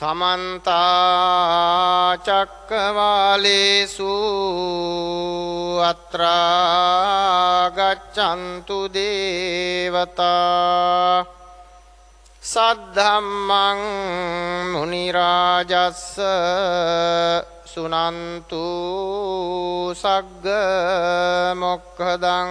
සමන්තාචක්කවාලේසු අත්‍රාගච්චන්තු දේවතා සද්ධම්මං මුනිරාජස්ස සුනන්තු සග්ග මොක්හදං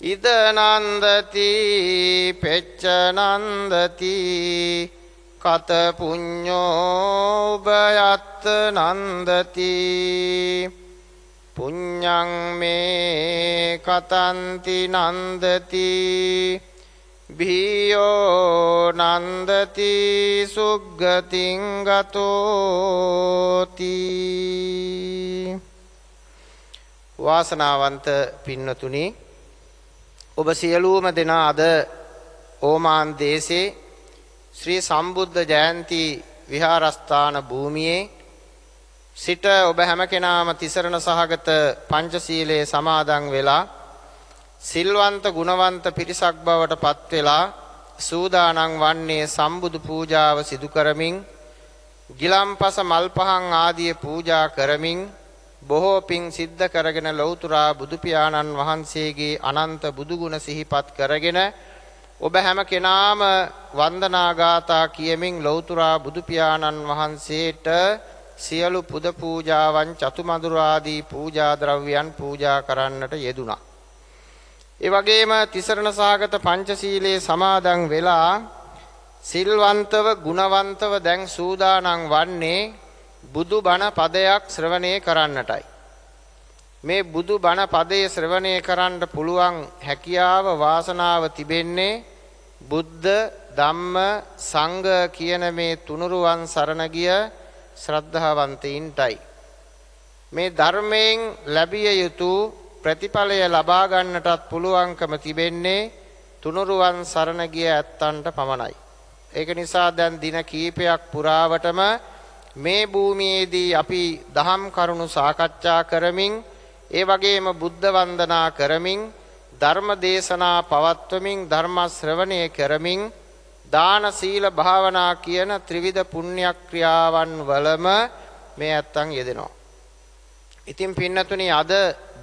ඉද නන්දති පෙච්ච නන්දති කත පුඤ්ඤෝ උබයත් නන්දති පුඤ්ඤං මේ කතන්ති නන්දති භීයෝ නන්දති සුග්ගතින් ගතෝති වාසනාවන්ත පින්නතුනි ඔබ සියලුම දෙනා අද ඕමාන් දේශේ ශ්‍රී සම්බුද්ධ ජයන්ති විහාරස්ථාන භූමියේ සිට ඔබ හැම කෙනාම තිසරණ සහගත පංචශීලයේ සමාදන් වෙලා සිල්වන්ත ගුණවන්ත පිරිසක් බවට පත් වෙලා සූදානම් වන්නේ සම්බුදු පූජාව සිදු කරමින් ගිලම්පස මල් පහන් ආදී පූජා කරමින් බොහෝ පිං සිද්ධ කරගෙන ලෞතුරා බුදු පියාණන් වහන්සේගේ අනන්ත බුදුගුණ සිහිපත් කරගෙන ඔබ හැම කෙනාම වන්දනාගාතා කියමින් ලෞතුරා බුදු පියාණන් වහන්සේට සියලු පුද පූජාවන් චතුමදුරාදී පූජා ද්‍රව්‍යයන් පූජා කරන්නට යෙදුණා. ඒ වගේම තිසරණ සාගත පංචශීලයේ සමාදන් වෙලා සිල්වන්තව ගුණවන්තව දැන් සූදානම් වන්නේ බුදු බණ පදයක් ශ්‍රවණය කරන්නටයි. මේ බුදු බණ පදයේ ශ්‍රවණය කරන්න පුළුවන් හැකියාව වාසනාව තිබෙන්නේ බුද්ධ ධම්ම සංඝ කියන මේ තුනුරුවන් සරණ ගිය ශ්‍රද්ධාවන්තයින්ටයි. මේ ධර්මයෙන් ලැබිය යුතු ප්‍රතිඵලය ලබා ගන්නටත් පුළුවන්කම තිබෙන්නේ තුනුරුවන් සරණ ගිය ඇත්තන්ට පමණයි. ඒක නිසා දැන් දින කීපයක් පුරාවටම මේ භූමියේදී අපි දහම් කරුණු සාකච්ඡා කරමින් ඒ වගේම බුද්ධ වන්දනා කරමින් ධර්ම දේශනා පවත්වමින් ධර්ම ශ්‍රවණය කරමින් දාන සීල භාවනා කියන ත්‍රිවිධ පුණ්‍යක්‍රියාවන් වලම මේ ඇත්තන් යෙදෙනවා. ඉතින් පින්නතුනි අද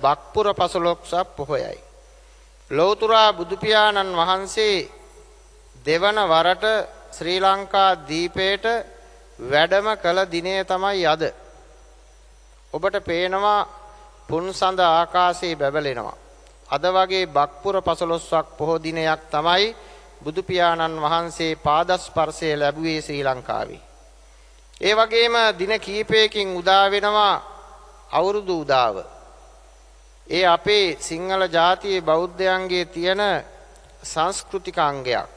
බක්පුර පසළොස්වක පොහොයයි. ලෞතර බුදු වහන්සේ දෙවන වරට ශ්‍රී ලංකා දීපේට වැඩම කළ දිනය තමයි අද. ඔබට පේනවා පුන්සඳ ආකාශයේ බැබලෙනවා. අද වගේ බක්පුර පසළොස්වක් පොහෝ දිනයක් තමයි බුදු පියාණන් වහන්සේ පාදස්පර්ශය ලැබුවේ ශ්‍රී ලංකාවේ. ඒ වගේම දින කීපයකින් උදා වෙනවා අවුරුදු උදාව. ඒ අපේ සිංහල ජාතියේ බෞද්ධයන්ගේ තියෙන සංස්කෘතික අංගයක්.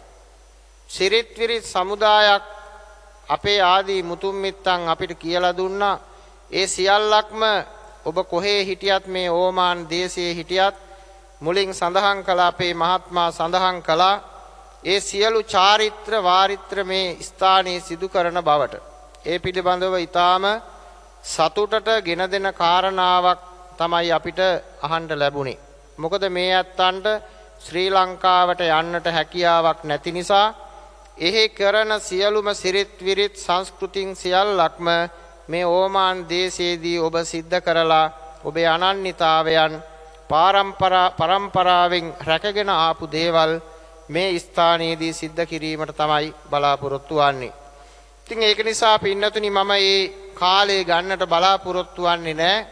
සිරිත් විරිත් සමුදායක් අපේ ආදී මුතුන් මිත්තන් අපිට කියලා දුන්නා. ඒ සියල්ලක්ම ඔබ කොහේ හිටියත් මේ ඕමාන් දේශයේ හිටියත් මුලින් සඳහන් කළ අපේ මහත්මා සඳහන් කළා ඒ සියලු චාරිත්‍ර වාරිත්‍ර මේ ස්ථානයේ සිදු කරන බවට ඒ පිළිබඳව ඊටාම සතුටට ගෙන දෙන කාරණාවක් තමයි අපිට අහන්න ලැබුණේ. මොකද මේ ඇත්තන්ට ශ්‍රී ලංකාවට යන්නට හැකියාවක් නැති නිසා එහි කරන සියලුම සිරිත් විරිත් සංස්කෘතින් සියල්ලක්ම මේ ඕමාන් දේශයේදී ඔබ සිද්ධ කරලා ඔබේ අනන්‍යතාවයන් පරම්පරාවෙන් රැකගෙන ආපු දේවල් මේ ස්ථානයේදී සිද්ධ කිරීමට තමයි බලාපොරොත්තු වන්නේ. ඉතින් ඒක නිසා පින්නතුනි මම මේ කාලය ගන්නට බලාපොරොත්තු වෙන්නේ නැහැ.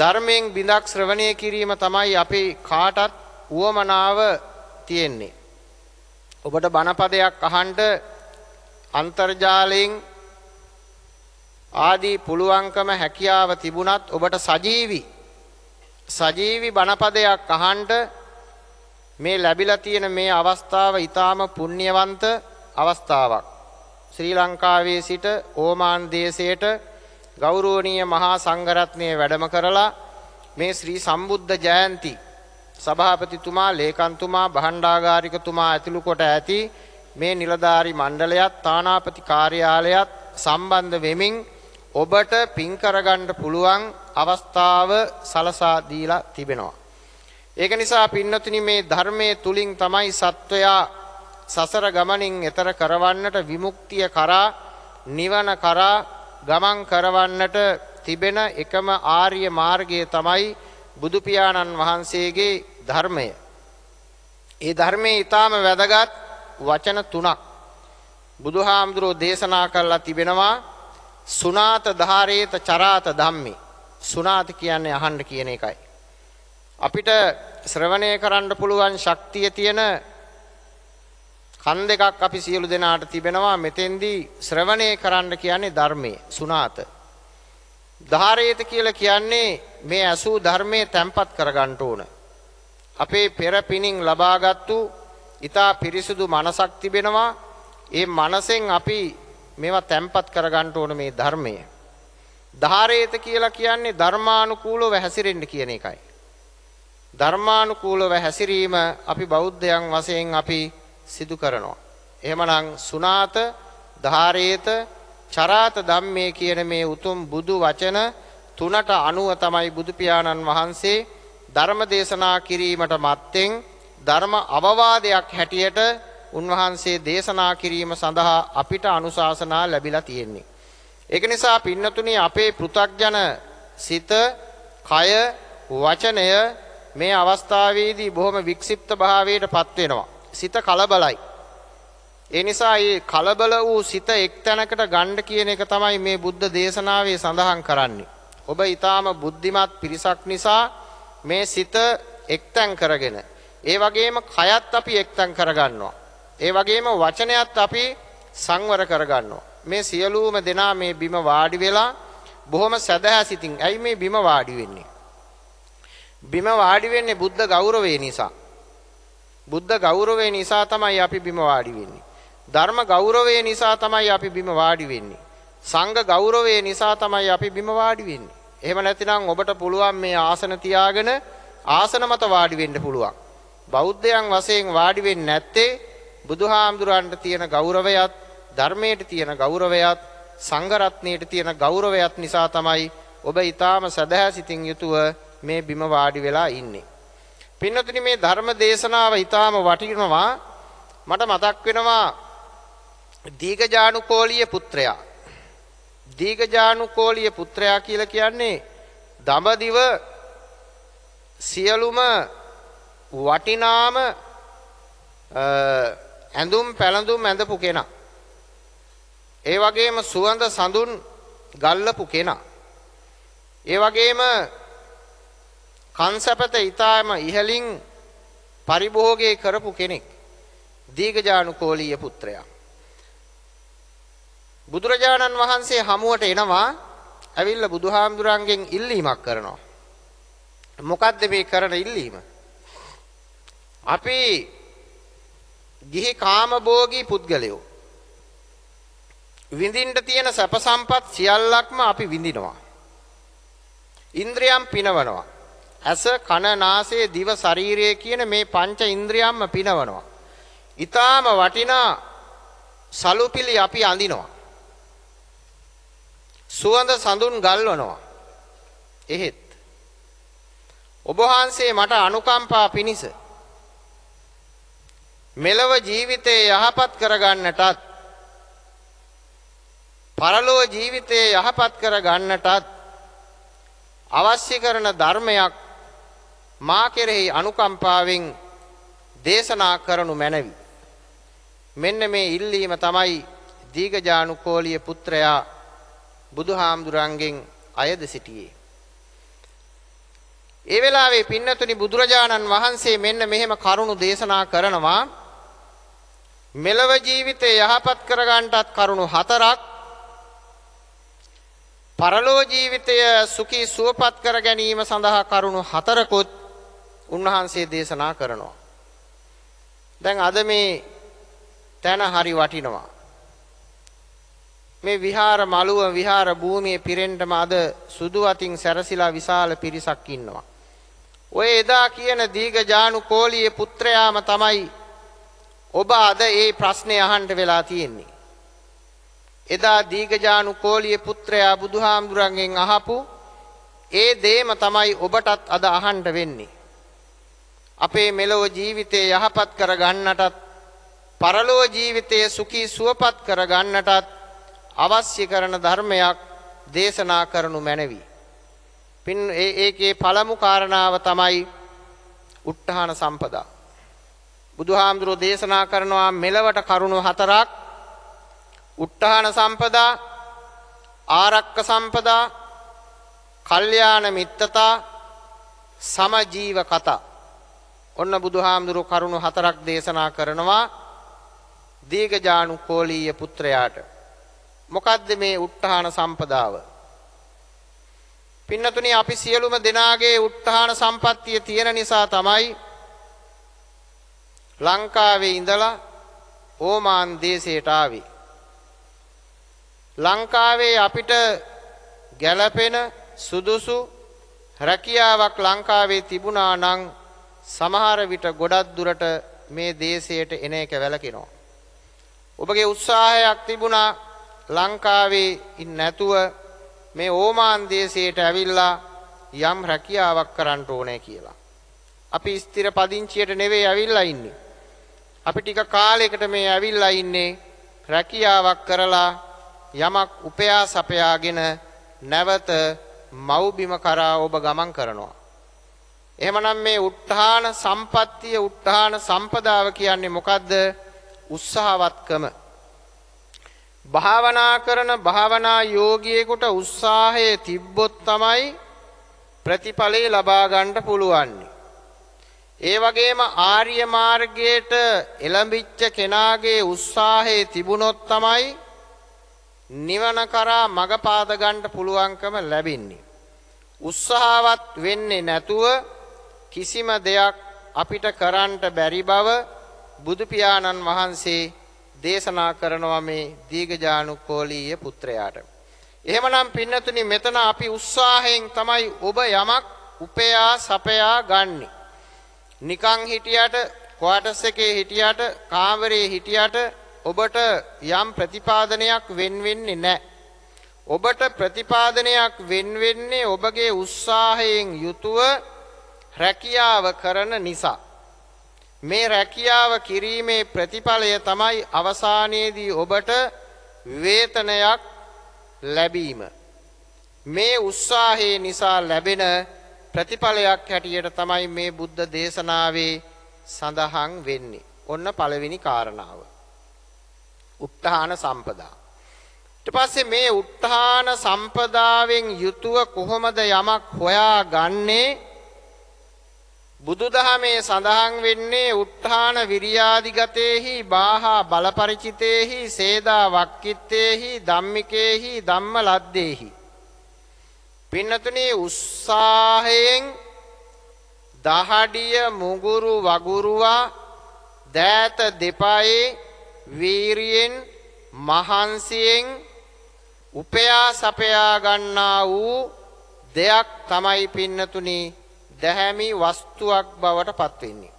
ධර්මයෙන් බිඳක් ශ්‍රවණය කිරීම තමයි අපි කාටත් උවමනාව තියෙන්නේ. ඔබට බණපදයක් අහන්ඩ අන්තර්ජාලයෙන් ආදී පුළුවන්කම හැකියාව තිබුණත් ඔබට සජීවි සජීවි බණපදයක් අහන්ඩ මේ ලැබිලා තියෙන මේ අවස්ථාව ඊටාම පුණ්‍යවන්ත අවස්ථාවක් ශ්‍රී ලංකාවේ සිට ඕමාන් දේශයට ගෞරවනීය මහා සංඝරත්නය වැඩම කරලා මේ ශ්‍රී සම්බුද්ධ ජයන්ති සභාපතිතුමා ලේකම්තුමා භාණ්ඩාගාරිකතුමා ඇතුළු කොට ඇති මේ නිලධාරි මණ්ඩලයත් තානාපති කාර්යාලයත් සම්බන්ධ වෙමින් ඔබට පින් කරගන්න පුළුවන් අවස්ථාව සලසා දීලා තිබෙනවා. ඒක නිසා පින්නතුනි මේ ධර්මයේ තුලින් තමයි සත්වයා සසර ගමනින් එතර කරවන්නට විමුක්තිය කරා නිවන කරා ගමන් කරවන්නට තිබෙන එකම ආර්ය මාර්ගය තමයි බුදු පියාණන් වහන්සේගේ ධර්මය. ඒ ධර්මයේ ඊටාම වැදගත් වචන තුනක් බුදුහාමුදුරෝ දේශනා කරලා තිබෙනවා සුනාත ධාරේත චරාත ධම්මේ. සුනාත කියන්නේ අහන්න කියන එකයි. අපිට ශ්‍රවණය කරන්න පුළුවන් ශක්තිය තියෙන කන් දෙකක් අපි සියලු දෙනාට තිබෙනවා මෙතෙන්දී ශ්‍රවණය කරන්න කියන්නේ ධර්මයේ සුනාත ධාරේත කියලා කියන්නේ මේ ඇසූ ධර්මයේ තැම්පත් කරගන්න ඕන. අපේ පෙර පිණින් ලබාගත්තු ඊතා පිරිසුදු මනසක් තිබෙනවා. ඒ මනසෙන් අපි මේවා තැම්පත් කරගන්න ඕන මේ ධර්මය. ධාරේත කියලා කියන්නේ ධර්මානුකූලව හැසිරෙන්න කියන එකයි. ධර්මානුකූලව හැසිරීම අපි බෞද්ධයන් වශයෙන් අපි සිදු කරනවා. එහෙමනම් සුනාත ධාරේත චරාත ධම්මේ කියන මේ උතුම් බුදු වචන තුනට අනුව තමයි බුදු පියාණන් වහන්සේ ධර්ම දේශනා කිරීමට මත්තෙන් ධර්ම අවවාදයක් හැටියට උන්වහන්සේ දේශනා කිරීම සඳහා අපිට අනුශාසනා ලැබිලා තියෙන්නේ. ඒක නිසා පින්නතුණි අපේ පෘථග්ජන සිත, කය, වචනය මේ අවස්ථාවේදී බොහොම වික්ෂිප්ත භාවයට පත් වෙනවා. සිත කලබලයි. ඒ නිසා මේ කලබල වූ සිත එක්තැනකට ගන්න කියන එක තමයි මේ බුද්ධ දේශනාවේ සඳහන් කරන්නේ. ඔබ ඊටාම බුද්ධිමත් පිරිසක් නිසා මේ සිත එක්තැන් කරගෙන ඒ වගේම කයත් අපි එක්තැන් කරගන්නවා. ඒ වගේම වචනයත් අපි සංවර කරගන්නවා. මේ සියලුම දෙනා මේ බිම වාඩි වෙලා බොහොම සදහැසිතින් ඇයි මේ බිම වාඩි වෙන්නේ? බිම වාඩි වෙන්නේ බුද්ධ ගෞරවය නිසා. බුද්ධ ගෞරවය නිසා තමයි අපි බිම වාඩි වෙන්නේ. ධර්ම ගෞරවය නිසා තමයි අපි බිම වාඩි වෙන්නේ. සංඝ ගෞරවය නිසා තමයි අපි බිම වාඩි වෙන්නේ. එහෙම නැතිනම් ඔබට පුළුවන් මේ ආසන තියාගෙන ආසන මත වාඩි වෙන්න පුළුවන්. බෞද්ධයන් වශයෙන් වාඩි වෙන්නේ නැත්තේ බුදුහාමුදුරන්ට තියෙන ගෞරවයත් ධර්මයට තියෙන ගෞරවයත් සංඝ රත්නයට තියෙන ගෞරවයත් නිසා තමයි ඔබ ඊටාම සදහැසිතින් යුතුව මේ බිම වාඩි වෙලා ඉන්නේ. පින්නතුනි මේ ධර්ම දේශනාව ඊටාම වටිනවා මට මතක් වෙනවා දීගජානුකෝලීය පුත්‍රයා දීගජානුකෝලිය පුත්‍රයා කියලා කියන්නේ දඹදිව සියලුම වටිනාම ඇඳුම් පැළඳුම් ඇඳපු කෙනා. ඒ වගේම සුවඳ සඳුන් ගල්ලපු කෙනා. ඒ වගේම කංසපත ඊටාම ඉහලින් පරිභෝගය කරපු කෙනෙක් දීගජානුකෝලීය පුත්‍රයා. බුදුරජාණන් වහන්සේ හමුවට එනවා ඇවිල්ලා බුදුහාමුදුරන්ගෙන් ඉල්ලීමක් කරනවා. මොකද්ද මේ කරන ඉල්ලීම? අපි ගිහි කාමභෝගී පුද්ගලයෝ විඳින්න තියෙන සැප සම්පත් සියල්ලක්ම අපි විඳිනවා. ඉන්ද්‍රියම් පිනවනවා. ඇස කන නාසය දිව ශරීරය කියන මේ පංච ඉන්ද්‍රියම්ම පිනවනවා. ඊටාම වටිනා සලුපිලි අපි අඳිනවා. සුවඳ සඳුන් ගල්වනවා. එහෙත් ඔබ වහන්සේ මට අනුකම්පා පිණිස මෙලව ජීවිතයේ යහපත් කරගන්නටත් පරලොව ජීවිතයේ යහපත් කරගන්නටත් අවශ්‍ය කරන ධර්මයක් මා කෙරෙහි අනුකම්පාවෙන් දේශනා කරනු මැනවි. මෙන්න මේ ඉල්ලීම තමයි දීගජානුකෝලිය පුත්‍රයා බුදුහාමුදුරන්ගෙන් අයද සිටියේ. ඒ වෙලාවේ පින්නතුනි බුදුරජාණන් වහන්සේ මෙන්න මෙහෙම කරුණු දේශනා කරනවා මෙලව ජීවිතේ යහපත් කරගන්නටත් කරුණු හතරක් පරලෝ ජීවිතය සුඛී සුවපත් කර ගැනීම සඳහා කරුණු හතරකුත් උන්වහන්සේ දේශනා කරනවා දැන් අද මේ තැන හරි වටිනවා මේ විහාර මළුව විහාර භූමියේ පිරෙන්නම අද සුදු අතින් සැරසිලා විශාල පිරිසක් ඉන්නවා. ඔය එදා කියන දීඝජානු කෝලියේ පුත්‍රයාම තමයි ඔබ අද ඒ ප්‍රශ්නේ අහන්න වෙලා තියෙන්නේ. එදා දීගජානු කෝලිය පුත්‍රයා බුදුහාමුදුරන්ගෙන් අහපු ඒ දේම තමයි ඔබටත් අද අහන්ට වෙන්නේ. අපේ මෙලොව ජීවිතය යහපත් කරගන්නටත් පරලොව ජීවිතය සුකී සුවපත් කරගන්නටත් අවශ්‍ය කරන ධර්මයක් දේශනා කරනු මැනවි. පින් ඒකේ පළමු කාරණාව තමයි උට්ටහන සම්පදා. බුදුහාමුදුරෝ දේශනා කරනවා මෙලවට කරුණු හතරක් උට්ටහන සම්පදා ආරක්ක සම්පදා කල්්‍යාන මිත්තතා සමජීව කතා ඔන්න බුදුහාමුදුරු කරුණු හතරක් දේශනා කරනවා දීගජානු කෝලීය පුත්‍රයාට මොකද්ද මේ උත්හාන සම්පදාව? පින්නතුනි අපි සියලුම දෙනාගේ උත්හාන සම්පත්තිය තියෙන නිසා තමයි ලංකාවේ ඉඳලා ඕමාන් දේශයට ආවේ. ලංකාවේ අපිට ගැළපෙන සුදුසු රැකියාවක් ලංකාවේ තිබුණා නම් සමහර විට ගොඩක් දුරට මේ දේශයට එන එක වැළකෙනවා. ඔබගේ උත්සාහයක් තිබුණා ලංකාවේ ඉන්න නැතුව මේ ඕමාන් දේශයට ඇවිල්ලා යම් රැකියාවක් කරන්න ඕනේ කියලා. අපි ස්ථිර පදිංචියට නෙවෙයි ඇවිල්ලා ඉන්නේ. අපි ටික කාලයකට මේ ඇවිල්ලා ඉන්නේ රැකියාවක් කරලා යමක් උපයා සපයාගෙන නැවත මව්බිම කරා ඔබ ගමන් කරනවා. එහෙමනම් මේ උත්හාන සම්පත්තිය උත්හාන සම්පදාව කියන්නේ මොකද්ද? උත්සාහවත්කම භාවනා කරන භාවනා යෝගියෙකුට උත්සාහයේ තිබ්බොත් තමයි ප්‍රතිඵලේ ලබා ගන්න පුළුවන්. ඒ වගේම ආර්ය මාර්ගයට එළඹිච්ච කෙනාගේ උත්සාහයේ තිබුණොත් තමයි නිවන කරා මඟ පාද ගන්න පුළුවන්කම ලැබෙන්නේ. උත්සාහවත් වෙන්නේ නැතුව කිසිම දෙයක් අපිට කරන්න බැරි බව බුදු පියාණන් වහන්සේ දේශනා කරනවා මේ දීගජානුකෝලීය පුත්‍රයාට. එහෙමනම් පින්නතුනි මෙතන අපි උත්සාහයෙන් තමයි ඔබ යමක් උපයා සපයා ගන්න. නිකං හිටියට කොටස් එකේ හිටියට කාමරේ හිටියට ඔබට යම් ප්‍රතිපාදනයක් වෙන් වෙන්නේ නැහැ. ඔබට ප්‍රතිපාදනයක් වෙන් වෙන්නේ ඔබගේ උත්සාහයෙන් යුතුව රැකියාව කරන නිසා. මේ රැකියාව කිරීමේ ප්‍රතිඵලය තමයි අවසානයේදී ඔබට වේතනයක් ලැබීම. මේ උත්සාහයේ නිසා ලැබෙන ප්‍රතිඵලයක් හැටියට තමයි මේ බුද්ධ දේශනාවේ සඳහන් වෙන්නේ. ඔන්න පළවෙනි කාරණාව. උත්තාන සම්පදා. ඊට පස්සේ මේ උත්තාන සම්පදාවෙන් යුතුව කොහොමද යමක් හොයා ගන්නේ? බුදුදහමේ සඳහන් වෙන්නේ උත්හාන විරියාදිගතේහි බාහා බලපරිචිතේහි සේදා වක්කිත්තේහි ධම්මිකේහි ධම්ම ලද්දේහි පින්නතුනේ උස්සාහයෙන් දහඩිය මුගුරු වගුරුවා දෑත දෙපායේ වීරියෙන් මහන්සියෙන් උපයා සපයා ගන්නා වූ දෙයක් තමයි පින්නතුනේ දැහැමි වස්තුවක් බවට පත් වෙන්නේ.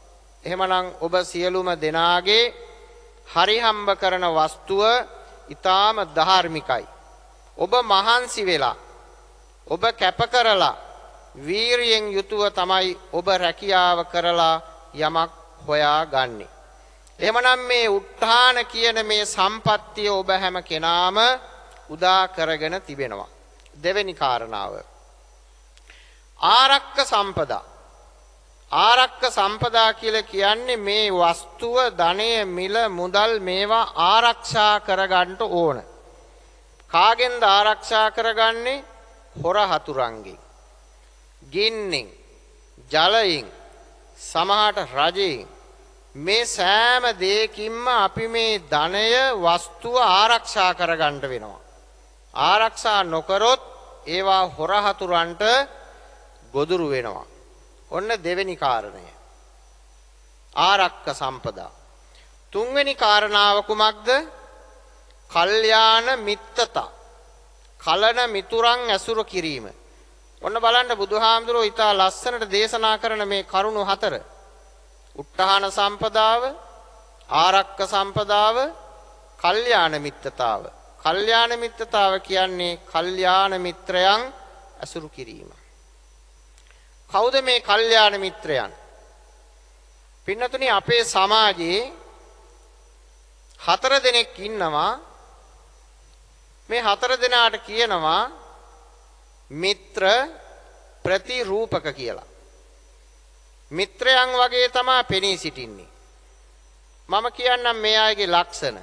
එහෙමනම් ඔබ සියලුම දෙනාගේ හරිහම්බ කරන වස්තුව ඊටාම ධාර්මිකයි. ඔබ මහන්සි වෙලා ඔබ කැප කරලා වීරියෙන් යුතුව තමයි ඔබ රැකියාව කරලා යමක් හොයාගන්නේ. එහෙමනම් මේ උත්හාන කියන මේ සම්පත්තිය ඔබ හැම කෙනාම උදා කරගෙන තිබෙනවා. දෙවෙනි කාරණාව ආරක්ක සම්පදා. ආරක්ක සම්පදා කියල කියන්නේ මේ වස්තුව ධනය මිල මුදල් මේවා ආරක්ෂා කරගන්ට ඕන. කාගෙන්ද ආරක්ෂා කරගන්නේ හොර හතුරන්ගෙන්. ගින්නෙන් ජලයින් සමහට රජයෙන් මේ සෑම දේකින්ම අපි මේ ධනය වස්තුව ආරක්ෂා කරගන්ට වෙනවා. ආරක්ෂා නොකරොත් ඒවා හොරහතුරන්ට ගොදුරු වෙනවා. ඔන්න දෙවෙනි කාරණය. ආරක්ක සම්පදා. තුන්වෙනි කාරණාව කුමක්ද? කල්යාණ මිත්තතා. කලන මිතුරන් ඇසුර කිරීම. ඔන්න බලන්න බුදුහාමුදුරුවෝ ඉතා ලස්සනට දේශනා කරන මේ කරුණු හතර. උට්ටහන සම්පදාව, ආරක්ක සම්පදාව, කල්යාණ මිත්තතාව. කල්යාණ මිත්‍රතාව කියන්නේ කල්යාණ මිත්‍රයන් ඇසුරු කිරීම. කවුද මේ කල්යාණ මිත්‍රයන්? පින්නතුනි අපේ සමාජයේ හතර දෙනෙක් ඉන්නවා මේ හතර දෙනාට කියනවා මිත්‍ර ප්‍රතිරූපක කියලා. මිත්‍රයන් වගේ තමා පෙනී සිටින්නේ. මම කියන්නම් මේ අයගේ ලක්ෂණ.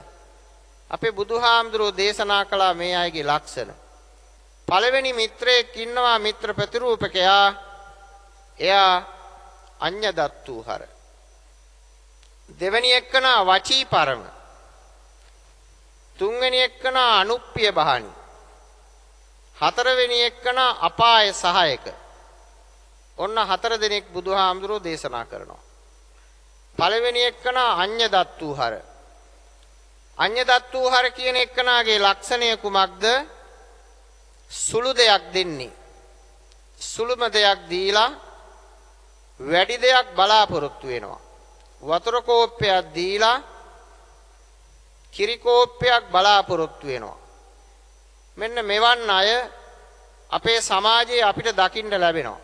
අපේ බුදුහාමුදුරුවෝ දේශනා කළා මේ අයගේ ලක්ෂණ. පළවෙනි මිත්‍රයෙක් ඉන්නවා මිත්‍ර ප්‍රතිරූපකයා එයා අඤ්ඤ දත්තු හර දෙවෙනි එක්කනා වචී පරම තුන්වෙනි එක්කනා අනුප්පිය බහනි හතරවෙනි එක්කනා අපාය සහායක ඔන්න හතර දෙනෙක් බුදුහාමුදුරෝ දේශනා කරනවා පළවෙනි එක්කනා අඤ්ඤ දත්තු හර අඤ්ඤ දත්තු හර කියන එක්කනාගේ ලක්ෂණය කුමක්ද සුළු දෙයක් දෙන්නේ සුළුම දෙයක් දීලා වැඩි දෙයක් බලාපොරොත්තු වෙනවා. වතුර කෝප්පයක් දීලා කිරි කෝප්පයක් බලාපොරොත්තු වෙනවා. මෙන්න මෙවන් අය අපේ සමාජයේ අපිට දකින්න ලැබෙනවා.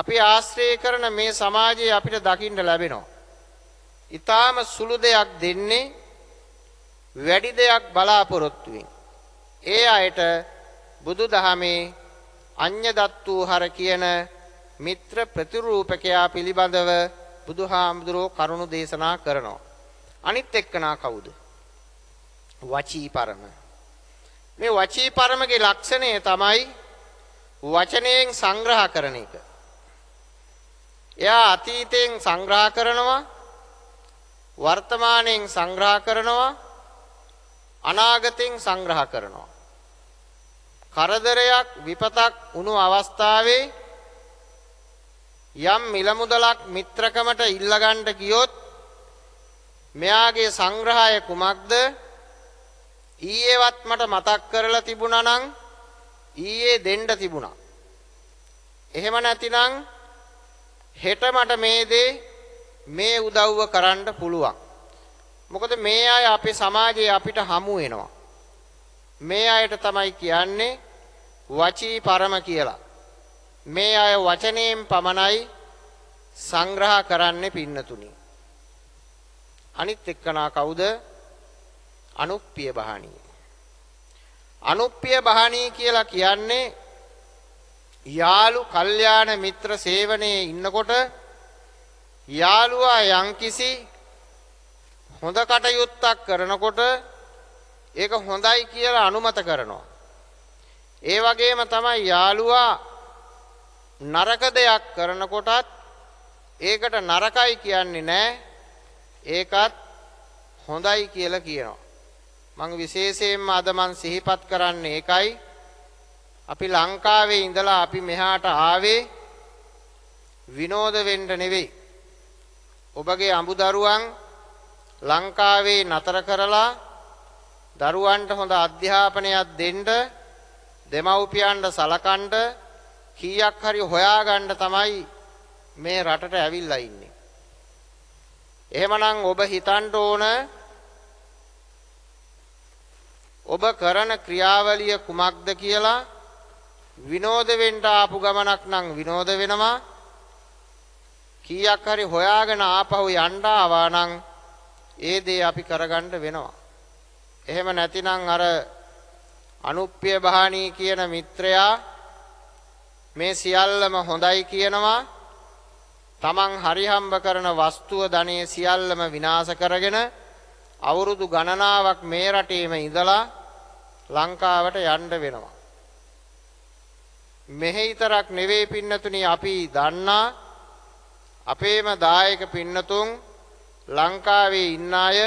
අපි ආශ්‍රය කරන මේ සමාජයේ අපිට දකින්න ලැබෙනවා. ඊටාම සුළු දෙයක් දෙන්නේ වැඩි දෙයක් බලාපොරොත්තුවෙන්. ඒ අයට බුදු දහමේ අඤ්‍ය දත්තු හර කියන මිත්‍ර ප්‍රතිරූපකයා පිළිබඳව බුදුහාමුදුරෝ කරුණු දේශනා කරනවා. අනිත් එක්කනා කවුද? වචී පරම. මේ වචී පරමගේ ලක්ෂණය තමයි වචනයෙන් සංග්‍රහ කරන එක. එයා අතීතයෙන් සංග්‍රහ කරනවා වර්තමානයෙන් සංග්‍රහ කරනවා අනාගතයෙන් සංග්‍රහ කරනවා. කරදරයක් විපතක් වුණු අවස්ථාවේ යම් මිලමුදලක් මිත්‍රකමට ඉල්ලගන්ට ගියොත් මෙයාගේ සංග්‍රහය කුමක්ද ඊයේවත් මට මතක් කරලා තිබුණා නම් ඊයේ දෙන්න තිබුණා. එහෙම නැතිනම් හෙට මට මේ දේ මේ උදව්ව කරන්න පුළුවන්. මොකද මේ අය අපේ සමාජයේ අපිට හමු වෙනවා. මේ අයට තමයි කියන්නේ වචී පරම කියලා. මේ අය වචනයෙන් පමණයි සංග්‍රහ කරන්නේ පින්නතුනි. අනිත් එක්කනා කවුද? අනුප්පිය බහණී. අනුප්පිය බහණී කියලා කියන්නේ යාලු කල්යාණ මිත්‍ර සේවනයේ ඉන්නකොට යාළුවා යම්කිසි හොඳ කටයුත්තක් කරනකොට ඒක හොඳයි කියලා අනුමත කරනවා. ඒ වගේම තමයි යාළුවා නරක දෙයක් කරනකොටත් ඒකට නරකයි කියන්නේ නෑ ඒකත් හොඳයි කියලා කියනවා. මං විශේෂයෙන්ම අද මං සිහිපත් කරන්නේ ඒකයි අපි ලංකාවේ ඉඳලා අපි මෙහාට ආවේ විනෝද වෙන්න නෙවෙයි. ඔබගේ අඹු දරුවන් ලංකාවේ නතර කරලා දරුවන්ට හොඳ අධ්‍යාපනයක් දෙන්න දෙමව්පියන්ට සලකන්න කීයක් හරි හොයාගන්න තමයි මේ රටට ඇවිල්ලා ඉන්නේ. එහෙමනම් ඔබ හිතන්න ඕන ඔබ කරන ක්‍රියාවලිය කුමක්ද කියලා විනෝද වෙන්න ආපු ගමනක් නම් විනෝද වෙනවා කීයක් හරි හොයාගෙන ආපහු යන්න ආවා නම් ඒ දේ අපි කරගන්න වෙනවා එහෙම නැතිනම් අර අනුප්පිය බහාණී කියන මිත්‍රයා මේ සියල්ලම හොඳයි කියනවා තමන් හරිහම්බ කරන වස්තුව ධනේ සියල්ලම විනාශ කරගෙන අවුරුදු ගණනාවක් මේ රටේම ඉඳලා ලංකාවට යන්න වෙනවා. මෙහි විතරක් නෙවෙයි පින්නතුනි අපි දන්නා අපේම දායක පින්නතුන් ලංකාවේ ඉන්න අය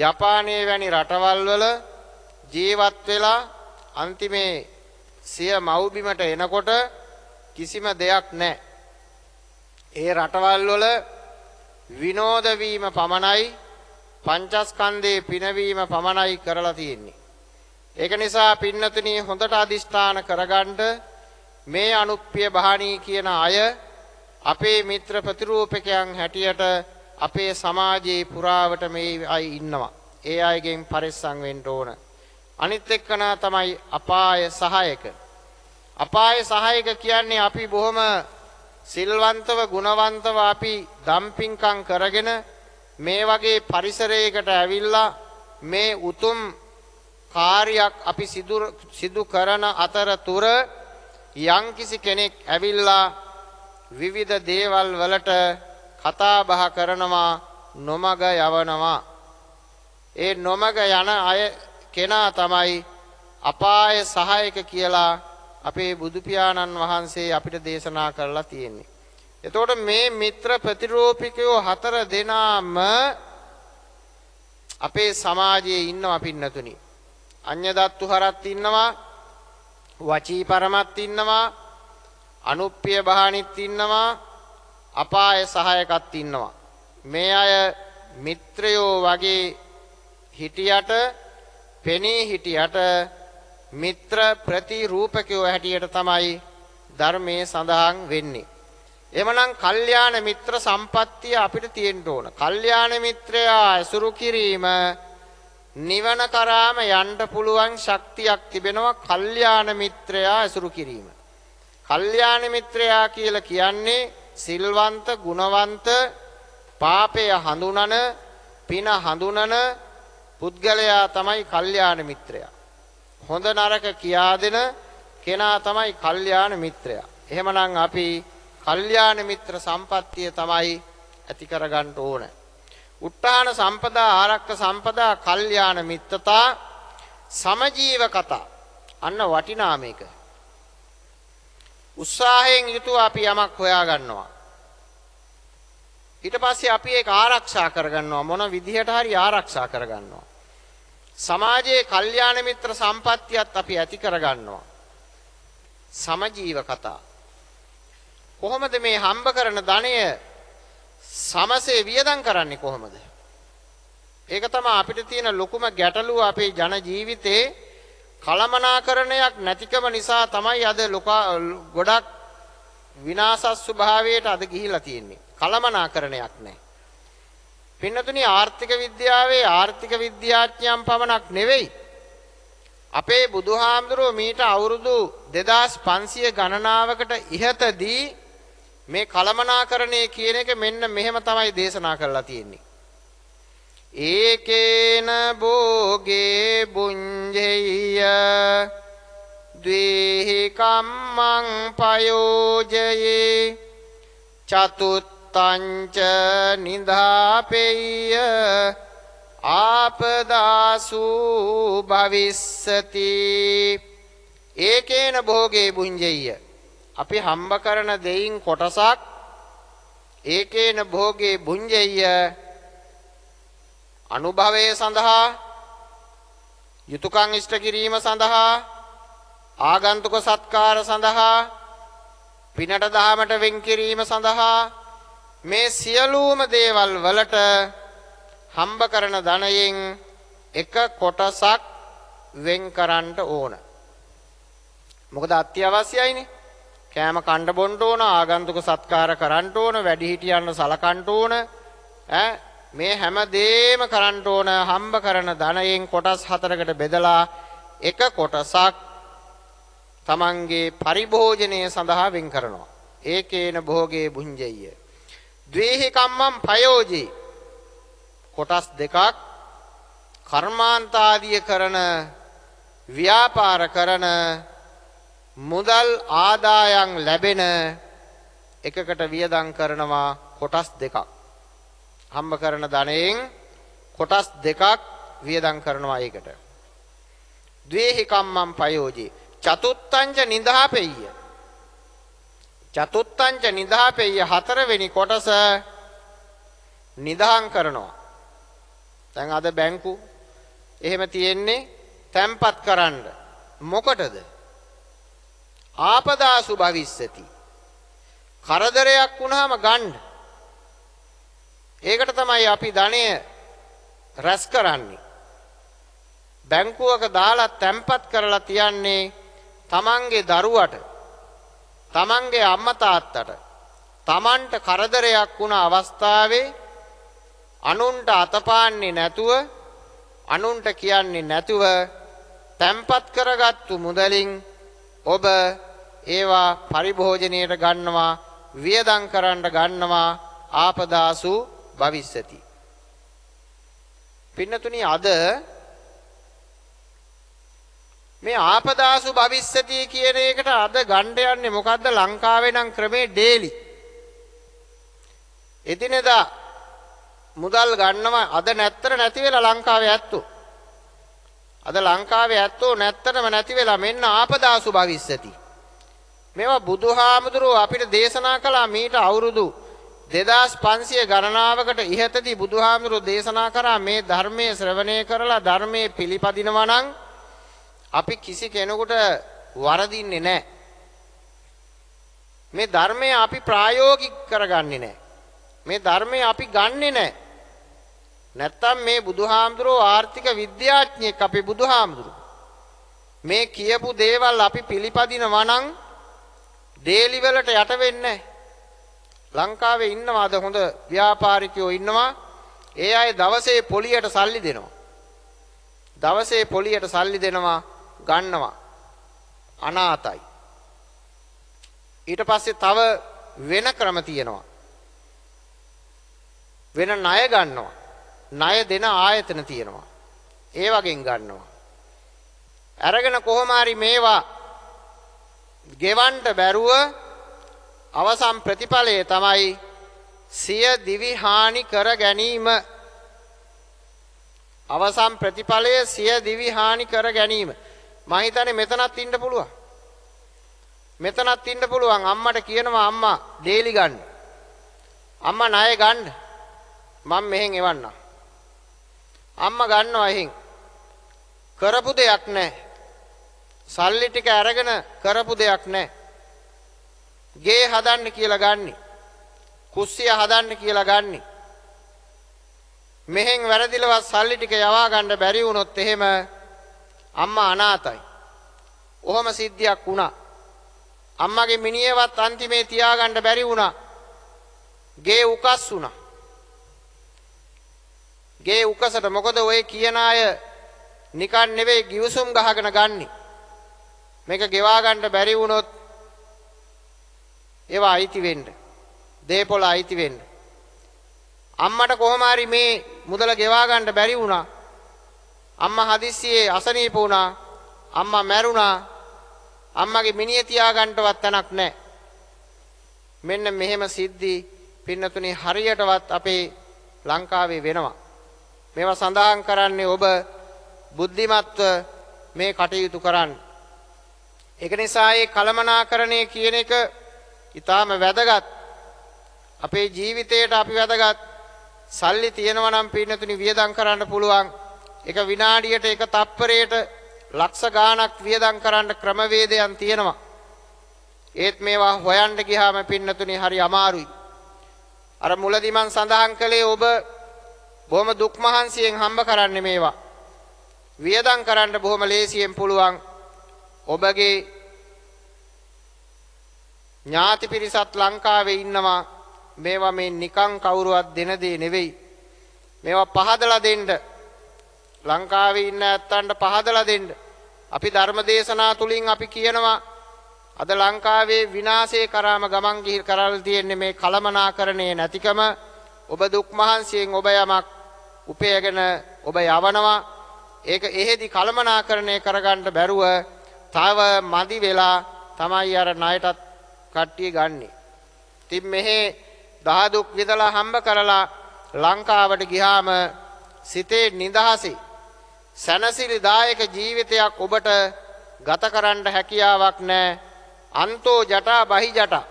ජපානයේ වැනි රටවල් වල ජීවත් වෙලා අන්තිමේ සිය මව්බිමට එනකොට කිසිම දෙයක් නැහැ. ඒ රටවල් වල විනෝද වීම පමණයි පංචස්කන්ධයේ පිනවීම පමණයි කරලා තියෙන්නේ. ඒක නිසා පින්නතුණී හොඳට අදිෂ්ඨාන කරගන්න මේ අනුප්පිය බහණී කියන අය අපේ මිත්‍ර ප්‍රතිරූපකයන් හැටියට අපේ සමාජයේ පුරාවට මේ අය ඉන්නවා. ඒ අයගෙන් පරිස්සම් වෙන්න ඕන. අනිත් එක්කනා තමයි අපාය සහායක. අපාය සහායක කියන්නේ අපි බොහොම සිල්වන්තව ගුණවන්තව අපි දම්පින්කම් කරගෙන මේ වගේ පරිසරයකට ඇවිල්ලා මේ උතුම් කාර්යයක් අපි සිදු කරන අතරතුර යම්කිසි කෙනෙක් ඇවිල්ලා විවිධ දේවල් වලට කතා බහ කරනවා නොමග යවනවා ඒ නොමග යන අය කෙනා තමයි අපාය සහායක කියලා අපේ බුදු පියාණන් වහන්සේ අපිට දේශනා කරලා තියෙන්නේ. එතකොට මේ මිත්‍ර ප්‍රතිරූපිකයෝ හතර දෙනාම අපේ සමාජයේ ඉන්නවා පින්නතුනි. අඤ්ඤදත්තු හරත් ඉන්නවා, වචී පරමත් ඉන්නවා, අනුප්පිය බහානිත් ඉන්නවා, අපාය සහායකත් ඉන්නවා. මේ අය මිත්‍රයෝ වගේ හිටියට පෙනී හිටියට මිත්‍ර ප්‍රතිරූපකයෝ හැටියට තමයි ධර්මයේ සඳහන් වෙන්නේ. එමනම් කල්යාණ මිත්‍ර සම්පත්තිය අපිට තියෙන්න ඕන. කල්යාණ මිත්‍රයා ඇසුරු කිරීම නිවන කරාම යන්න පුළුවන් ශක්තියක් තිබෙනවා කල්යාණ මිත්‍රයා ඇසුරු කිරීම. කල්යාණ මිත්‍රයා කියලා කියන්නේ සිල්වන්ත ගුණවන්ත පාපය හඳුනන පින හඳුනන පුද්ගලයා තමයි කල්යාණ මිත්‍රයා. හොඳ නරක කියා දෙන කෙනා තමයි කල්යාණ මිත්‍රයා. එහෙමනම් අපි කල්යාණ මිත්‍ර සම්පත්තිය තමයි ඇති කරගන්න ඕන. උත්තාන සම්පදා ආරක්ක සම්පදා කල්යාණ මිත්තතා සමජීව කතා අන්න වටිනාම එක. උත්සාහයෙන් යුතුව අපි යමක් හොයා ගන්නවා. ඊට පස්සේ අපි ඒක ආරක්ෂා කරගන්නවා මොන විදිහට හරි ආරක්ෂා කරගන්නවා. සමාජයේ කල්යාණ මිත්‍ර සම්පත්තියත් අපි ඇති කරගන්නවා. සමජීව කතා. කොහොමද මේ හම්බ කරන ධනය සමසේ වියදම් කරන්නේ කොහොමද? ඒක තමයි අපිට තියෙන ලොකුම ගැටලුව අපේ ජන ජීවිතේ කලමනාකරණයක් නැතිකම නිසා තමයි අද ගොඩක් විනාශස් ස්වභාවයට අද ගිහිලා තියෙන්නේ. කලමනාකරණයක් නැහැ. පින්නතුනි ආර්ථික විද්‍යාවේ ආර්ථික විද්‍යාඥයන් පමණක් නෙවෙයි අපේ බුදුහාමුදුරුව මීට අවුරුදු 2500 ගණනාවකට ඉහතදී මේ කලමනාකරණය කියන එක මෙන්න මෙහෙම තමයි දේශනා කරලා තියෙන්නේ. ඒකේන භෝගේ බුඤ්ජෙය්‍ය ද්වේහි කම්මං පයෝජයේ චතුත්තංච නිධාපෙය්‍ය ආපදාසු භවිස්සති ඒකේන භෝගේ බුඤ්ජෙය්‍ය අපි හම්බ කරන දෙයින් කොටසක් ඒකේන භෝගේ බුඤ්ජෙය්‍ය අනුභවය සඳහා යුතුයකම් ඉෂ්ට කිරීම සඳහා ආගන්තුක සත්කාර සඳහා පිනට දහමට වෙන් කිරීම සඳහා මේ සියලුම දේවල් වලට හම්බ කරන ධනයෙන් එක කොටසක් වෙන් කරන්න ඕන. මොකද අත්‍යවශ්‍යයිනේ. කෑම කන්න බොන්න ඕන, ආගන්තුක සත්කාර කරන්න ඕන, වැඩිහිටියන්ව සලකන්න ඕන. ඈ මේ හැම දෙයක්ම කරන්න ඕන හම්බ කරන ධනයෙන් කොටස් හතරකට බෙදලා එක කොටසක් තමන්ගේ පරිභෝජනය සඳහා වෙන් කරනවා. ඒකේන භෝගේ බුංජෙය. ද්වේහි කම්මම් පයෝජී. කොටස් දෙකක් කර්මාන්තාදිය කරන ව්‍යාපාර කරන මුදල් ආදායම් ලැබෙන එකකට වියදම් කරනවා කොටස් දෙකක්. හම්බ කරන ධනයෙන් කොටස් දෙකක් වියදම් කරනවා ඒකට. ද්වේහි කම්මම් පයෝජී චතුත්තංච නිදාපෙය්ය. චතුත්තංච නිදාපෙය්ය හතරවෙනි කොටස නිදහන් කරනවා. තැන් අද බැංකු එහෙම තියෙන්නේ තැම්පත් කරන්න. මොකටද. ආපදාසු භවිස්සති. කරදරයක් වුණාම ගණ්ඩ. ඒකට තමයි අපි ධනය රැස් කරන්නේ. බැංකුවක දාලා තැම්පත් කරලා තියන්නේ තමන්ගේ දරුවට තමන්ගේ අම්ම තාත්තට තමන්ට කරදරයක් වුණ අවස්ථාවේ අනුන්ට අතපාන්නේ නැතුව අනුන්ට කියන්නේ නැතුව තැම්පත් කරගත්තු මුදලින් ඔබ ඒවා පරිභෝජනයට ගන්නවා වියදම් කරන්න ගන්නවා ආපදාසු භවිස්සති පින්නතුනි අද මේ ආපදාසු භවිස්සති කියන එකට අද ගණ්ඩ යන්නේ මොකද්ද ලංකාවේ නම් ක්‍රමේ ඩේලි. එදිනෙදා මුදල් ගන්නවා අද නැත්තර නැති වෙලා ලංකාවේ ඇත්තෝ. අද ලංකාවේ ඇත්තෝ නැත්තරම නැති වෙලා මෙන්න ආපදාසු භවිස්සති. මේවා බුදුහාමුදුරුව අපිට දේශනා කළා මීට අවුරුදු 2500 ගණනාවකට ඉහතදී බුදුහාමුදුරුව දේශනා කරා මේ ධර්මයේ ශ්‍රවණය කරලා ධර්මයේ පිළිපදිනවා නම් අපි කිසි කෙනෙකුට වරදින්නේ නැහැ. මේ ධර්මය අපි ප්‍රායෝගික කරගන්නේ නැහැ. මේ ධර්මය අපි ගන්නෙ නැහැ. නැත්තම් මේ බුදුහාමුදුරෝ ආර්ථික විද්‍යාඥයෙක් අපි බුදුහාමුදුරුවෝ. මේ කියපු දේවල් අපි පිළිපදිනවා නම් ඩේලි වලට යට වෙන්නේ ලංකාවේ ඉන්නවා අද හොඳ ව්‍යාපාරිකයෝ ඉන්නවා. ඒ අය දවසේ පොලියට සල්ලි දෙනවා. දවසේ පොලියට සල්ලි දෙනවා. ගන්නවා අනාතයි ඊට පස්සේ තව වෙන ක්‍රම තියෙනවා වෙන ණය ගන්නවා ණය දෙන ආයතන තියෙනවා ඒ වගෙන් ගන්නවා අරගෙන කොහොම හරි මේවා ගෙවන්න බැරුව අවසන් ප්‍රතිඵලය තමයි සිය දිවි හානි කර ගැනීම අවසන් ප්‍රතිඵලය සිය දිවි හානි කර ගැනීම මං හිතන්නේ මෙතනත් ඉන්න පුළුවන්. මෙතනත් ඉන්න පුළුවන්. අම්මට කියනවා අම්මා දේලි ගන්න. අම්මා ණය ගන්න. මම මෙහෙන් එවන්නම්. අම්මා ගන්නවා එහෙන්. කරපු දෙයක් නැහැ. සල්ලි ටික අරගෙන කරපු දෙයක් නැහැ. ගේ හදන්න කියලා ගන්නි. කුස්සිය හදන්න කියලා ගන්නි. මෙහෙන් වැරදිලවත් සල්ලි ටික යවා ගන්න බැරි වුණොත් එහෙම අම්මා අනාතයි. ඔහොම සිද්ධියක් වුණා. අම්මගේ මිනිියවත් අන්තිමේ තියාගණ්ඩ බැරි වුණා. ගේ උකස් වුණා. ගේ උකසට මොකොද ඔය කියන අය නිකන් නෙවෙයි ගිවිසුම් ගහගෙන ගන්නේ. මේක ගෙවාගණ්ඩ බැරි වුණොත් ඒවා අයිතිවෙන්ඩ. දේපොල අයිතිවෙන්ඩ. අම්මට කොහොමාරි මේ මුදල ගෙවාගණ්ඩ බැරි වුණා අම්මා හදිස්සියේ අසනීප වුණා. අම්මා මැරුණා. අම්මගේ මිනිය තියාගන්නවත් තැනක් නැහැ. මෙන්න මෙහෙම සිද්ධි පින්නතුනේ හරියටවත් අපේ ලංකාවේ වෙනවා. මේවා සඳහන් කරන්නේ ඔබ බුද්ධිමත්ව මේ කටයුතු කරන්න. ඒක නිසා මේ කලමනාකරණය කියන එක ඊටාම වැදගත්. අපේ ජීවිතයට අපි වැදගත්. සල්ලි තියෙනවා නම් පින්නතුනි වියදම් කරන්න පුළුවන්. එක විනාඩියට එක තප්පරයට ලක්ෂ ගාණක් වියදම් කරන්න ක්‍රමවේදයන් තියෙනවා. ඒත් මේවා හොයන්න ගියාම පින්නතුනි හරි අමාරුයි. අර මුලදී මං සඳහන් කළේ ඔබ බොහොම දුක් මහන්සියෙන් හම්බ කරන්නේ මේවා. වියදම් කරන්න බොහොම ලේසියෙන් පුළුවන්. ඔබගේ ඥාති පිරිසත් ලංකාවේ ඉන්නවා. මේවා මේ නිකං කවුරුවත් දෙන දේ නෙවෙයි. මේවා පහදලා දෙන්න ලංකාවේ ඉන්න ඇත්තන්ට පහදලා දෙන්න. අපි ධර්ම දේශනා තුලින් අපි කියනවා අද ලංකාවේ විනාශේ කරාම ගමන් ගිහිල් කරල් තියෙන්නේ මේ කලමනාකරණයේ නැතිකම. ඔබ දුක් මහන්සියෙන් ඔබ යමක් උපයගෙන ඔබ යවනවා. ඒක එහෙදි කලමනාකරණය කරගන්න බැරුව තව මදි වෙලා තමයි අර ණයටත් කට්ටිය ගන්නෙ. ඉතින් මෙහි දහදුක් විදලා හම්බ කරලා ලංකාවට ගිහාම සිතේ නිදහසේ සැනසිලිදායක ජීවිතයක් ඔබට ගත කරන්න හැකියාවක් නෑ අන්තෝ ජටා බහි ජටා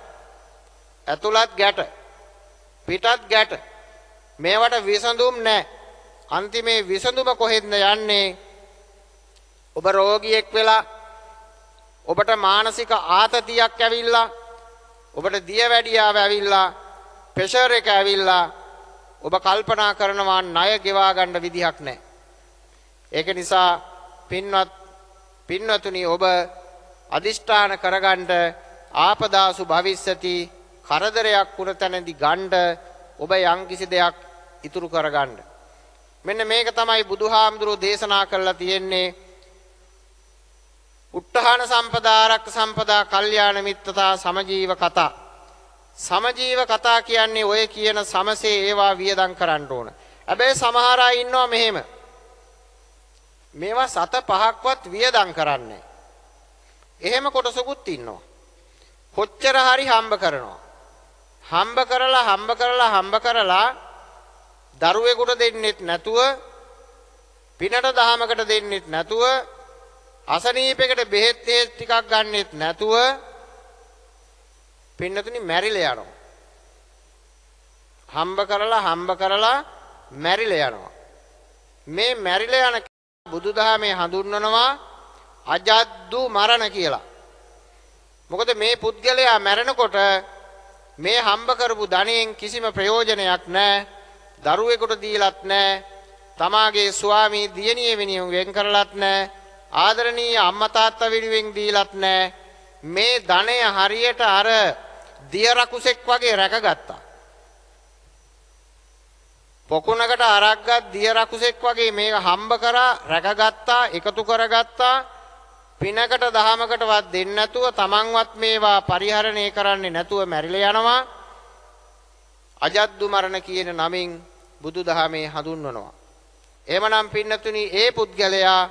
ඇතුළත් ගැට පිටත් ගැට මේවට විසඳුම් නෑ අන්තිමේ විසඳුම කොහෙන්ද යන්නේ ඔබ රෝගියෙක් වෙලා ඔබට මානසික ආතතියක් ඇවිල්ලා ඔබට දිය වැඩියාව ඇවිල්ලා ප්‍රෙෂර් එක ඇවිල්ලා ඔබ කල්පනා කරනවා ණය ගෙවා ගන්න විදිහක් නැහැ ඒක නිසා පින්වත් පින්වතුනි ඔබ අදිෂ්ඨාන කරගන්න ආපදාසු භවිස්සති කරදරයක් වුණ තැනදී ගන්න ඔබ යම්කිසි දෙයක් ඉතුරු කරගන්න. මෙන්න මේක තමයි බුදුහාමුදුරුවෝ දේශනා කරලා තියෙන්නේ. උට්ටහාන සම්පදාරක්ක සම්පදා කල්යාණ මිත්තතා සමජීව කතා. සමජීව කතා කියන්නේ ඔය කියන සමසේ ඒවා වියදම් කරන්න ඕන. හැබැයි සමහර අය ඉන්නවා මෙහෙම මේවා සත පහක්වත් වියදම් කරන්නේ. එහෙම කොටසකුත් ඉන්නවා. කොච්චර හරි හම්බ කරනවා. හම්බ කරලා හම්බ කරලා හම්බ කරලා දරුවෙකුට දෙන්නෙත් නැතුව පිනට දහමකට දෙන්නෙත් නැතුව අසනීපයකට බෙහෙත් ටිකක් ගන්නෙත් නැතුව පින්නතුනි මැරිලා යනවා. හම්බ කරලා හම්බ කරලා මැරිලා යනවා. මේ මැරිලා යන බුදුදහමේ හඳුන්වනවා අජද්දු මරණ කියලා. මොකද මේ පුද්ගලයා මැරෙනකොට මේ හම්බ කරපු ධනයෙන් කිසිම ප්‍රයෝජනයක් නැහැ. දරුවෙකුට දීලත් නැහැ. තමාගේ ස්වාමී දියණිය වෙනුවෙන් වෙන් කරලත් නැහැ. ආදරණීය අම්මා තාත්තා වෙනුවෙන් දීලත් නැහැ. මේ ධනය හරියට අර දිය රකුසෙක් වගේ රැකගත්තා. පොකුණකට අරක්ගත් දිය රකුසෙක් වගේ මේක හම්බ කරා රැකගත්තා එකතු කරගත්තා පිනකට දහමකටවත් දෙන්නේ නැතුව තමන්වත් මේවා පරිහරණය කරන්නේ නැතුව මැරිලා යනවා අජද්දු මරණ කියන නමින් බුදුදහමේ හඳුන්වනවා එහෙමනම් පින්නතුනි ඒ පුද්ගලයා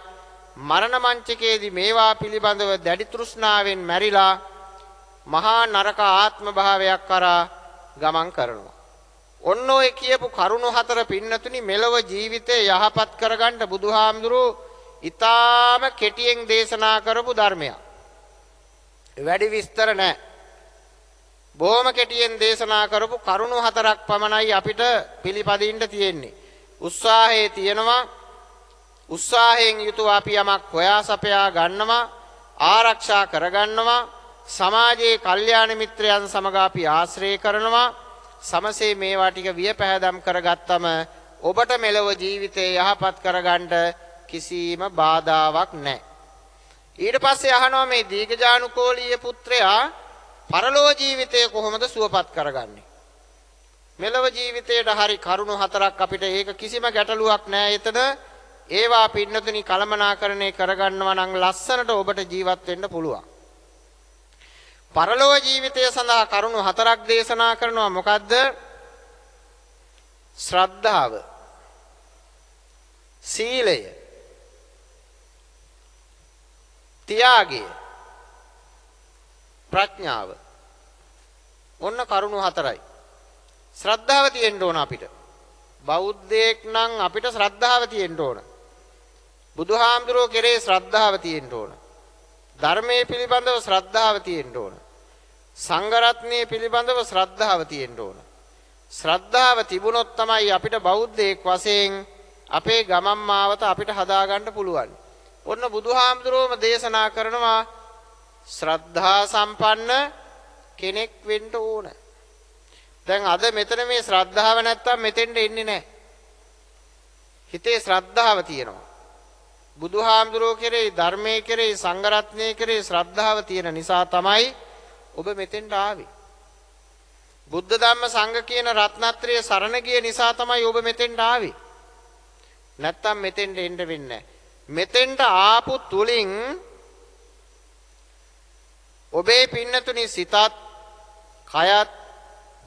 මරණ මංචකයේදී මේවා පිළිබඳව දැඩි තෘෂ්ණාවෙන් මැරිලා මහා නරක ආත්ම භාවයක් කරා ගමන් කරනවා ඔන්න ඔය කියපු කරුණු හතර පින්නතුනි මෙලව ජීවිතය යහපත් කරගන්න බුදුහාමුදුරුවෝ ඊටාම කෙටියෙන් දේශනා කරපු ධර්මයක්. වැඩි විස්තර නැහැ. බොහොම කෙටියෙන් දේශනා කරපු කරුණු හතරක් පමණයි අපිට පිළිපදින්න තියෙන්නේ. උත්සාහයේ තියෙනවා උත්සාහයෙන් යුතුව අපි යමක් හොයා සපයා ගන්නවා ආරක්ෂා කරගන්නවා සමාජයේ කල්යාණ මිත්‍රයන් සමග අපි ආශ්‍රය කරනවා සමසේ මේවා ටික වියපැහැදම් කරගත්තම ඔබට මෙලොව ජීවිතේ යහපත් කරගන්න කිසිම බාධාවක් නැහැ. ඊට පස්සේ අහනවා මේ දීගජානුකෝලීය පුත්‍රයා පරලෝ ජීවිතය කොහොමද සුවපත් කරගන්නේ? මෙලොව ජීවිතේට හරි කරුණු හතරක් අපිට ඒක කිසිම ගැටලුවක් නැහැ. එතන ඒවා පින්නතුනි කලමනාකරණය කරගන්නවා නම් ලස්සනට ඔබට ජීවත් වෙන්න පුළුවන්. පරලොව ජීවිතය සඳහා කරුණු හතරක් දේශනා කරනවා මොකද්ද? ශ්‍රද්ධාව සීලය ත්‍යාගය ප්‍රඥාව ඔන්න කරුණු හතරයි ශ්‍රද්ධාව තියෙන්න ඕන අපිට බෞද්ධයෙක් නම් අපිට ශ්‍රද්ධාව තියෙන්න ඕන බුදුහාමුදුරුවෝ කෙරේ ශ්‍රද්ධාව තියෙන්න ඕන ධර්මයේ පිළිබඳව ශ්‍රද්ධාව තියෙන්න ඕන සංඝරත්නය පිළිබඳව ශ්‍රද්ධාව තියෙන්ට ඕන. ශ්‍රද්ධාව තිබුණොත් තමයි අපිට බෞද්ධයෙක් වසයෙන් අපේ ගමම් මාවත අපිට හදාගණ්ඩ පුළුවන්. ඔන්න බුදුහාමුදුරුවම දේශනා කරනවා ශ්‍රද්ධා සම්පන්න කෙනෙක් වෙන්ට ඕන. දැන් අද මෙතන මේ ශ්‍රද්ධාව නැත්තම් මෙතෙන්ට එන්නේ නෑ. හිතේ ශ්‍රද්ධාව තියෙනවා. බුදුහාමුදුරුව කෙරේ ධර්මය කෙරේ සංගරත්නය කරේ ශ්‍රද්ධාව තියෙන නිසා තමයි ඔබ මෙතෙන්ට ආවේ. බුද්ධ ධම්ම සංඝ කියන රත්නත්‍රයේ සරණ ගිය නිසා තමයි ඔබ මෙතෙන්ට ආවේ. නැත්තම් මෙතෙන්ට එන්න වෙන්නේ මෙතෙන්ට ආපු තුලින් ඔබේ පින්නතුනි සිතත් කයත්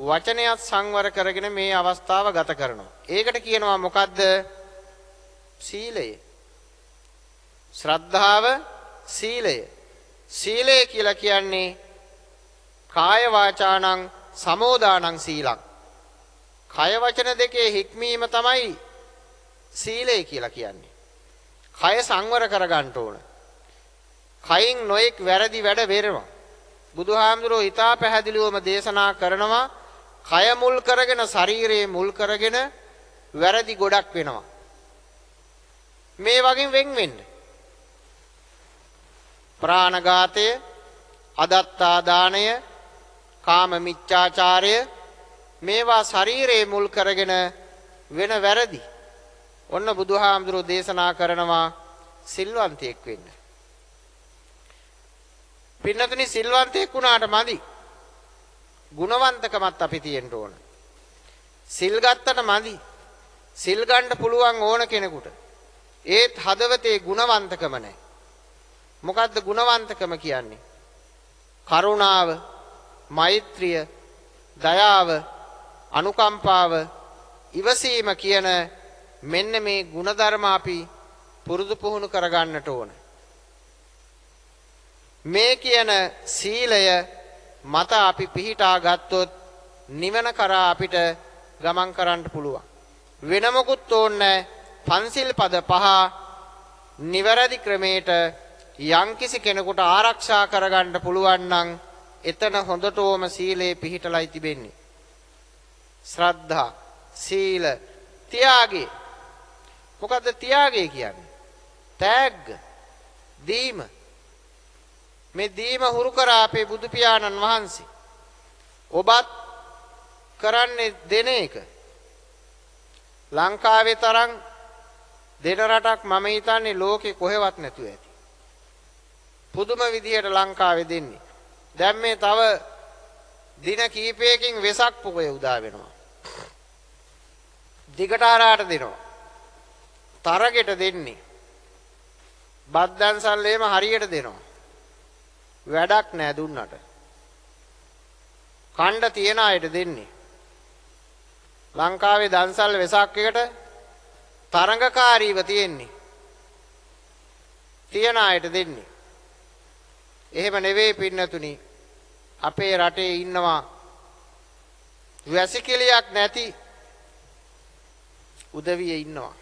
වචනයත් සංවර කරගෙන මේ අවස්ථාව ගත කරනවා. ඒකට කියනවා මොකද්ද? සීලය. ශ්‍රද්ධාව සීලය. සීලය කියලා කියන්නේ කාය වාචාණං සමෝදානං සීලං. කය වචන දෙකේ හික්මීම තමයි සීලය කියලා කියන්නේ. කය සංවර කරගන්න ඕන. කයින් නොයෙක් වැරදි වැඩ වෙනවා. බුදුහාමුදුරුවෝ ඊටා පැහැදිලිවම දේශනා කරනවා කය මුල් කරගෙන ශරීරයේ මුල් කරගෙන වැරදි ගොඩක් වෙනවා. මේ වගේ වෙන් වෙන්න. ප්‍රාණඝාතය, අදත්තා දාණය, කාම මිච්ඡාචාරය මේවා ශරීරයේ මුල් කරගෙන වෙන වැරදි. ඔන්න බුදුහාමුදුරෝ දේශනා කරනවා සිල්වන්තයෙක් වෙන්න. පින්නතුනි සිල්වන්තයෙක් වුණාට මදි. ගුණවන්තකමත් අපි තියෙන්න ඕන. සිල් ගත්තට මදි. සිල් ගන්න පුළුවන් ඕන කෙනෙකුට. ඒත් හදවතේ ගුණවන්තකම නැහැ. මොකද්ද ගුණවන්තකම කියන්නේ? කරුණාව, මෛත්‍රිය දයාව අනුකම්පාව ඉවසීම කියන මෙන්න මේ ಗುಣධර්ම අපි පුරුදු පුහුණු කරගන්නට ඕන. මේ කියන සීලය මත අපි පිහිටා ගත්තොත් නිවන කරා අපිට ගමන් කරන්න පුළුවන්. වෙන මොකුත් ඕනේ පන්සිල් පද පහ නිවැරදි ක්‍රමයට යම්කිසි කෙනෙකුට ආරක්ෂා කරගන්න පුළුවන් නම් එතන හොඳටම සීලේ පිහිටලයි තිබෙන්නේ. ශ්‍රද්ධා, සීල, ත්‍යාගය. මොකද්ද ත්‍යාගය කියන්නේ? තෑග්ග, දීම. මේ දීම හුරු කරා අපේ බුදු පියාණන් වහන්සේ. ඔබත් කරන්නේ දෙන එක. ලංකාවේ තරම් දෙන රටක් මම හිතන්නේ ලෝකේ කොහෙවත් නැතුව ඇති. පුදුම විදියට ලංකාවේ දෙන්නේ. දැන් මේ තව දින කීපයකින් වෙසක් පොය උදා වෙනවා. දිගටාරාට දෙනවා. තරගෙට දෙන්නේ. බද්දන් සල්ලේම හරියට දෙනවා. වැඩක් නෑ දුන්නට. කණ්ඩ තියෙන අයට දෙන්නේ. ලංකාවේ දන්සල් වෙසක් එකට තරඟකාරීව තියෙන්නේ. තියන අයට දෙන්නේ. එහෙම නෙවෙයි පින්නතුණි අපේ රටේ ඉන්නවා වැසිකිලියක් නැති උදවිය ඉන්නවා.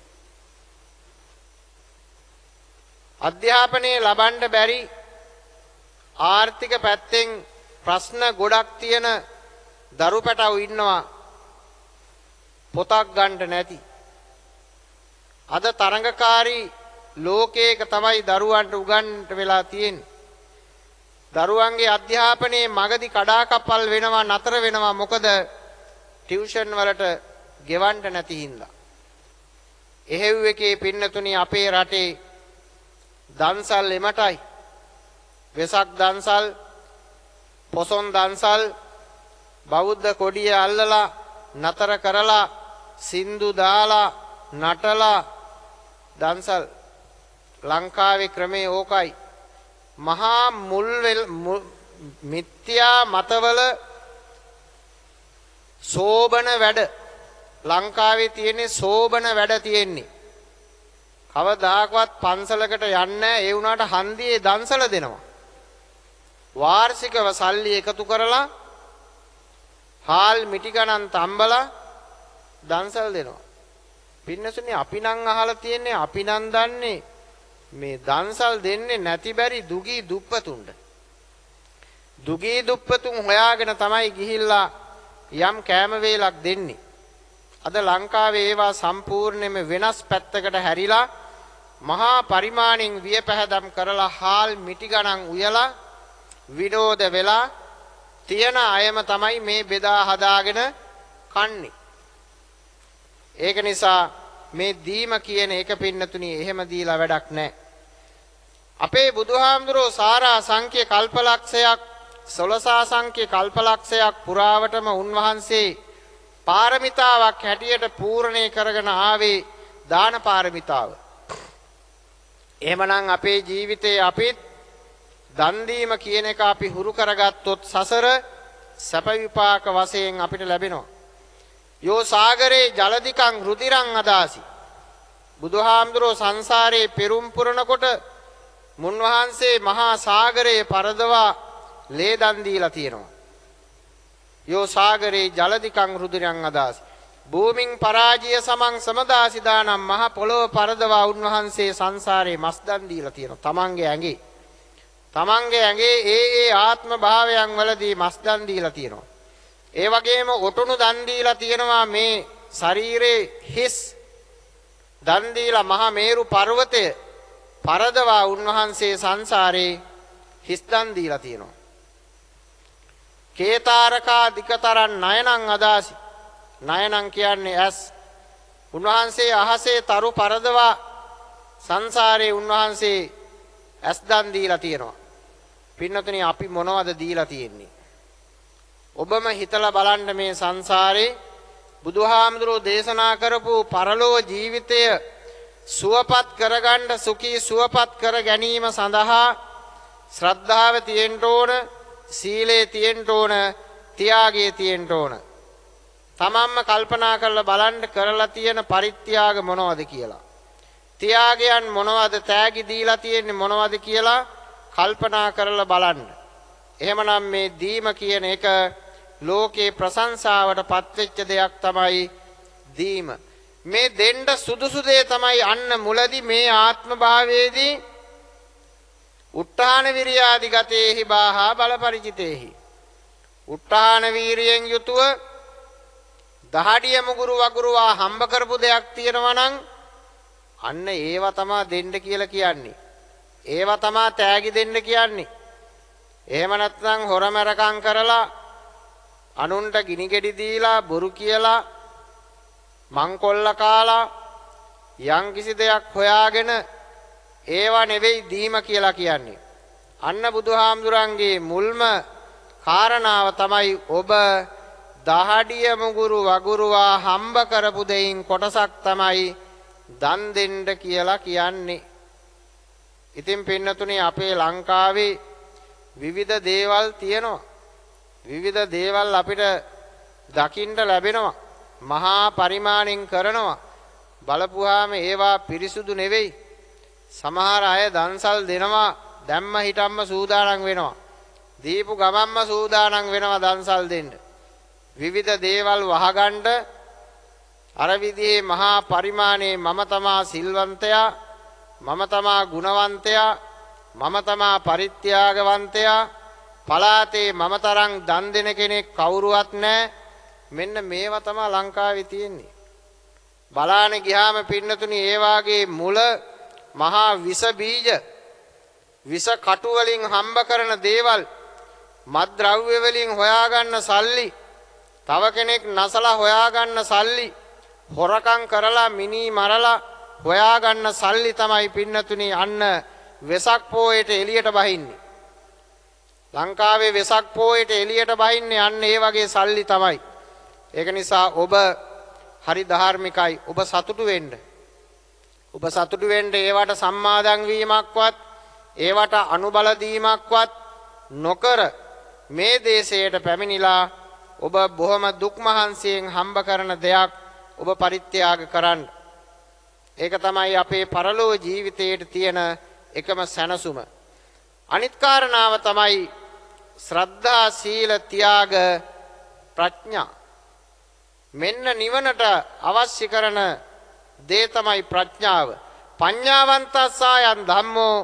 අධ්‍යාපනය ලබන්ඩ බැරි ආර්ථික පැත්තෙන් ප්‍රශ්න ගොඩක් තියෙන දරු පැටව් ඉන්නවා පොතක් ගණ්ඩ නැති. අද තරඟකාරී ලෝකයක තමයි දරුවන්ට උගන්ට වෙලා තියෙන්. දරුවන්ගේ අධ්‍යාපනයේ මගදී කඩාකප්පල් වෙනවා නතර වෙනවා මොකද ටියුෂන් වලට ගෙවන්න නැති හින්දා. එහෙව් එකේ පින්නතුණි අපේ රටේ දන්සල් එමටයි. වෙසක් දන්සල්, පොසොන් දන්සල් බෞද්ධ කොඩිය අල්ලලා නතර කරලා සින්දු දාලා නටලා දන්සල් ලංකාවේ ක්‍රමේ ඕකයි මහා මුල්වෙල් මිත්‍යා මතවල සෝබන වැඩ ලංකාවේ තියෙන්නේ සෝබන වැඩ තියෙන්නේ. කවදාකවත් පන්සලකට යන්නේ ඒ වුණාට හන්දියේ දන්සල දෙනවා. වාර්ෂිකව සල්ලි එකතු කරලා හාල් මිටි ගණන් තම්බලා දන්සල් දෙනවා. පින්නසුනේ අපි නම් අහලා තියෙන්නේ අපි නම් දන්නේ මේ දන්සල් දෙන්නේ නැති බැරි දුගී දුප්පතුන්ට දුගී දුප්පතුන් හොයාගෙන තමයි ගිහිල්ලා යම් කෑම වේලක් දෙන්නේ අද ලංකාවේ ඒවා සම්පූර්ණයෙන්ම වෙනස් පැත්තකට හැරිලා මහා පරිමාණෙන් වියපැහැදම් කරලා හාල් මිටි ගණන් උයලා විනෝද වෙලා තියන අයම තමයි මේ බෙදා හදාගෙන කන්නේ ඒක නිසා මේ දීම කියන එක පින්නතුණි එහෙම දීලා වැඩක් නැහැ. අපේ බුදුහාමුදුරෝ සාරා සංඛ්‍ය කල්පලක්ෂයක් සොලසා සංඛ්‍ය කල්පලක්ෂයක් පුරාවටම උන්වහන්සේ පාරමිතාවක් හැටියට පූර්ණේ කරගෙන ආවේ දාන පාරමිතාව. එහෙමනම් අපේ ජීවිතයේ අපිත් දන් දීම කියන එක අපි හුරු කරගත්තොත් සසර සැප විපාක වශයෙන් අපිට ලැබෙනවා. යෝ සාගරේ ජලදිකං රුතිරං අදාසි. බුදුහාමුදුරෝ සංසාරයේ පෙරුම් පුරනකොට මුන්වහන්සේ මහා සාගරයේ පරදවා ලේ දන් දීලා තියෙනවා. යෝ සාගරේ ජලදිකං රුධිරං අදාසි. භූමින් පරාජය සමන් සමදාසි දානම් මහ පොළොව පරදවා උන්වහන්සේ සංසාරේ මස් දන් දීලා තියෙනවා. තමන්ගේ ඇඟේ. තමන්ගේ ඇඟේ ඒ ඒ ආත්ම භාවයන් වලදී මස් දන් දීලා තියෙනවා. ඒ වගේම ඔටුනු දන් දීලා තියෙනවා මේ ශරීරේ හිස් දන් දීලා මහා මේරු පර්වතය පරදවා උන්වහන්සේ සංසාරේ හිස් දන් දීලා තියෙනවා. කේතාරකා දිකතරන් නයනං අදාසි නයනං කියන්නේ ඇස් උන්වහන්සේ අහසේ තරු පරදවා සංසාරයේ උන්වහන්සේ ඇස් දන් දීලා තියෙනවා. පින්නතුනි අපි මොනවද දීලා තියෙන්නේ? ඔබම හිතලා බලන්න මේ සංසාරේ බුදුහාමුදුරෝ දේශනා කරපු පරලෝ ජීවිතය සුවපත් කරගන්න සුඛී සුවපත් කර ගැනීම සඳහා ශ්‍රද්ධාව තියෙන්න ඕන සීලය තියෙන්න ඕන ත්‍යාගය තියෙන්න ඕන තමන්ම කල්පනා කරලා බලන්න කරලා තියෙන පරිත්‍යාග මොනවද කියලා ත්‍යාගයන් මොනවද තෑගි දීලා තියෙන්නේ මොනවද කියලා කල්පනා කරලා බලන්න එහෙමනම් මේ දීම කියන එක ලෝකේ ප්‍රශංසාවට පත්වෙච්ච දෙයක් තමයි දීම. මේ දෙන්න සුදුසු දේ තමයි අන්න මුලදි මේ ආත්ම භාවයේදී උත්තාන විරියාදි ගතේහි බාහා බලපරිචිතේහි. උත්තාන වීරියෙන් යුතුව දහඩිය මුගුරු වගුරුවා හම්බ කරපු දෙයක් තියෙනවා නම් අන්න ඒවා තමා දෙන්න කියලා කියන්නේ. ඒවා තමා තෑගි දෙන්න කියන්නේ. එහෙම නැත්නම් හොරමරකම් කරලා අනුන්ට ගිනි ගෙඩි දීලා බොරු කියලා මංකොල්ල කාලා යම් කිසි දෙයක් හොයාගෙන ඒවා නෙවෙයි දීම කියලා කියන්නේ. අන්න බුදුහාමුදුරන්ගේ මුල්ම කාරණාව තමයි ඔබ දහඩිය මුගුරු වගුරුවා හම්බ කරපු දෙයින් කොටසක් තමයි දන් දෙන්න කියලා කියන්නේ. ඉතින් පින්නතුනේ අපේ ලංකාවේ විවිධ දේවල් තියෙනවා. විවිධ දේවල් අපිට දකින්න ලැබෙනවා. මහා පරිමාණෙන් කරනවා. බලපුවාම ඒවා පිරිසුදු නෙවෙයි. සමහර අය දන්සල් දෙනවා දැම්ම හිටම්ම සූදානම් වෙනවා. දීපු ගමම්ම සූදානම් වෙනවා දන්සල් දෙන්න. විවිධ දේවල් වහගණ්ඩ අරවිදියේ මහා පරිමාණයේ මම තමා සිල්වන්තයා මම තමා ගුණවන්තයා මම තමා පරිත්‍යාගවන්තයා පලාතේ මම තරම් දන් දෙන කෙනෙක් කවුරුවත් නැහැ. මෙන්න මේවා තමයි ලංකාවේ තියෙන්නේ. බලාන ගියාම පින්නතුනි ඒ වාගේ මුල මහා විස බීජ විස කටු වලින් හම්බ කරන දේවල් මත් ද්‍රව්‍ය වලින් හොයාගන්න සල්ලි තව කෙනෙක් නසලා හොයාගන්න සල්ලි හොරකම් කරලා මිනී මරලා හොයාගන්න සල්ලි තමයි පින්නතුනි අන්න වෙසක් පෝයට එළියට බහින්නේ ලංකාවේ වෙසක් පෝයට එළියට බහින්න යන්න ඒ වගේ සල්ලි තමයි. ඒක නිසා ඔබ හරි ධාර්මිකයි ඔබ සතුටු වෙන්න. ඔබ සතුටු වෙන්න ඒවට සම්මාදන් වීමක්වත් ඒවට අනුබල දීමක්වත් නොකර මේ දේශයට පැමිණිලා ඔබ බොහොම දුක් මහන්සියෙන් හම්බ කරන දෙයක් ඔබ පරිත්‍යාග කරන්න. ඒක තමයි අපේ පරලෝ ජීවිතයට තියෙන එකම සැනසුම. අනිත් කාරණාව තමයි ශ්‍රද්ධා සීල ත්‍යාග ප්‍රඥා මෙන්න නිවනට අවශ්‍ය කරන දේ තමයි ප්‍රඥාව පඤ්ඤාවන්තස්සායන් ධම්මෝ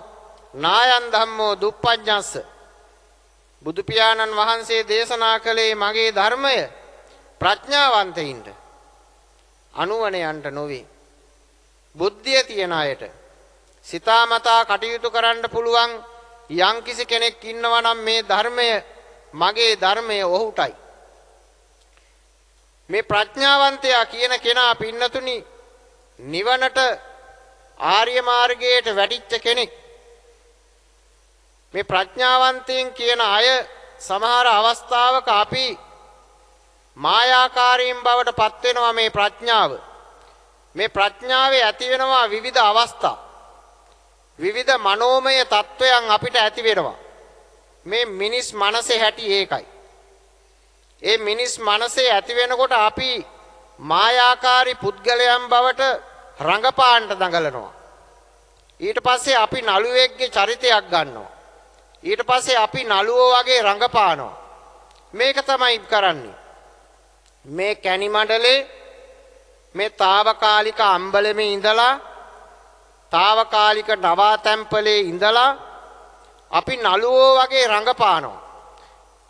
නායන් ධම්මෝ දුප්පඤ්ඤස්ස බුදු පියාණන් වහන්සේ දේශනා කළේ මගේ ධර්මය ප්‍රඥාවන්තයින්ට අනුවණයන්ට නොවේ බුද්ධිය තියන අයට සිතාමතා කටයුතු කරන්න පුළුවන් යම්කිසි කෙනෙක් ඉන්නවා නම් මේ ධර්මය මගේ ධර්මය ඔහුටයි. මේ ප්‍රඥාවන්තයා කියන කෙනා පින්නතුනි නිවනට ආර්ය මාර්ගයට වැටිච්ච කෙනෙක්. මේ ප්‍රඥාවන්තයන් කියන අය සමහර අවස්ථාවක අපි මායාකාරීම් බවට පත්වෙනවා මේ ප්‍රඥාව. මේ ප්‍රඥාවේ ඇතිවෙනවා විවිධ අවස්ථා. විවිධ මනෝමය තත්ත්වයන් අපිට ඇති වෙනවා. මේ මිනිස් මනසේ හැටි ඒකයි. ඒ මිනිස් මනසේ ඇති වෙනකොට අපි මායාකාරී පුද්ගලයන් බවට රඟපාන්න දඟලනවා. ඊට පස්සේ අපි නළුවෙක්ගේ චරිතයක් ගන්නවා. ඊට පස්සේ අපි නළුවෝ වගේ රඟපානවා. මේක තමයි කරන්නේ. මේ කැණි මඩලේ මේ తాවකාලික අම්බලමේ ඉඳලා తాවකාලික නවාතැම්පලේ ඉඳලා අපි නළුවෝ වගේ රඟපානෝ.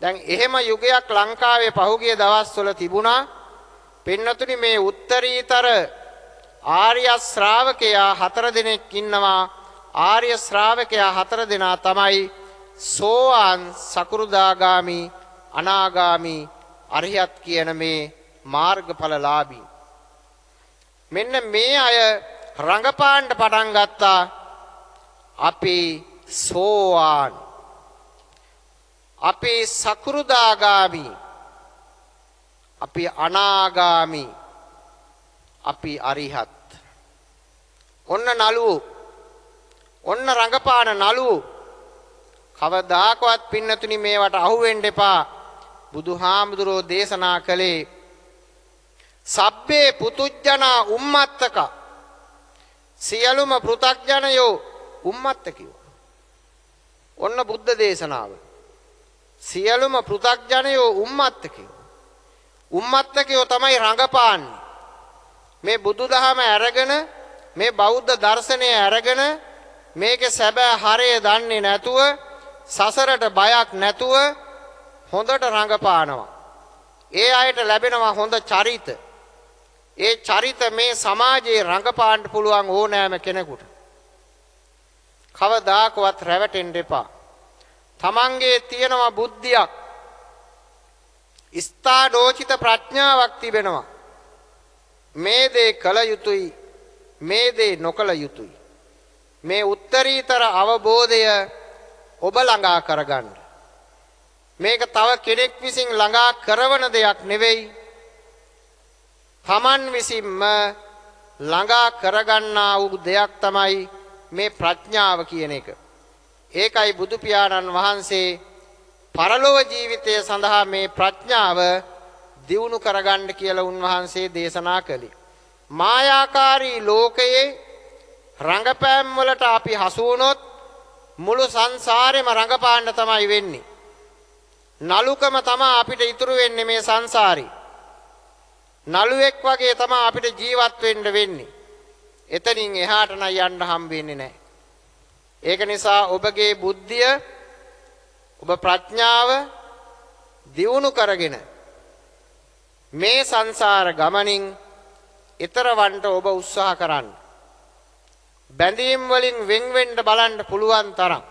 දැන් එහෙම යුගයක් ලංකාවේ පහුගිය දවස්වල තිබුණා පෙන්නතුනි මේ උත්තරීතර ආර්ය ශ්‍රාවකයා හතර දෙනෙක් ඉන්නවා ආර්ය ශ්‍රාවකයා හතර දෙනා තමයි සෝවාන් සකුරුදාගාමි අනාගාමි අරිහත් කියන මේ මාර්ගඵලලාබී. මෙන්න මේ අය රඟපාන්න පටන් ගත්තා අපි සෝවාන් අපි සකෘදාගාමි අපි අනාගාමි අපි අරිහත් ඔන්න නළුවෝ ඔන්න රඟපාන නළුවෝ කවදාකවත් පින්නතුනි මේවට අහුවෙන්ඩ එපා බුදු හාමුදුරෝ දේශනා කළේ සබ්බේ පුතුජ්ජනා උම්මත්තකා සියලුම පෘථග්ජනයෝ උම්මත්ත කිව්වා. ඔන්න බුද්ධ දේශනාව. සියලුම පෘථග්ජනයෝ උම්මත්ත කිව්වා. උම්මත්තකයෝ තමයි රඟපාන්නේ. මේ බුදුදහම ඇරගෙන මේ බෞද්ධ දර්ශනය ඇරගෙන මේකේ සැබෑ හරය දන්නේ නැතුව සසරට බයක් නැතුව හොඳට රඟපානවා. ඒ අයට ලැබෙනවා හොඳ චරිත. ඒ චරිත මේ සමාජයේ රඟපාන්න පුළුවන් ඕනෑම කෙනෙකුට. කවදාකවත් රැවටෙන්න එපා. තමන්ගේ තියෙනවා බුද්ධියක්. ස්ථාඩෝචිත ප්‍රඥාවක් තිබෙනවා. මේ දේ කළ යුතුයි. මේ දේ නොකළ යුතුයි. මේ උත්තරීතර අවබෝධය ඔබ ළඟා කරගන්න. මේක තව කෙනෙක් විසින් ළඟා කරවන දෙයක් නෙවෙයි තමන් විසින්ම ළඟා කරගන්නා වූ දෙයක් තමයි මේ ප්‍රඥාව කියන එක. ඒකයි බුදු පියාණන් වහන්සේ පරලොව ජීවිතය සඳහා මේ ප්‍රඥාව දියුණු කරගන්න කියලා උන්වහන්සේ දේශනා කළේ. මායාකාරී ලෝකයේ රඟපෑම් වලට අපි හසු වුණොත් මුළු සංසාරෙම රඟපාන්න තමයි වෙන්නේ. නලුකම තමයි අපිට ඉතුරු වෙන්නේ මේ සංසාරේ. නළුවෙක් වගේ තමා අපිට ජීවත් වෙන්න වෙන්නේ. එතනින් එහාට නම් යන්න හම්බෙන්නේ නැහැ. ඒක නිසා ඔබගේ බුද්ධිය ඔබ ප්‍රඥාව දියුණු කරගෙන මේ සංසාර ගමනින් ඊතරවන්ට ඔබ උත්සාහ කරන්න. බැඳීම් වලින් වෙන් වෙන්න බලන්න පුළුවන් තරම්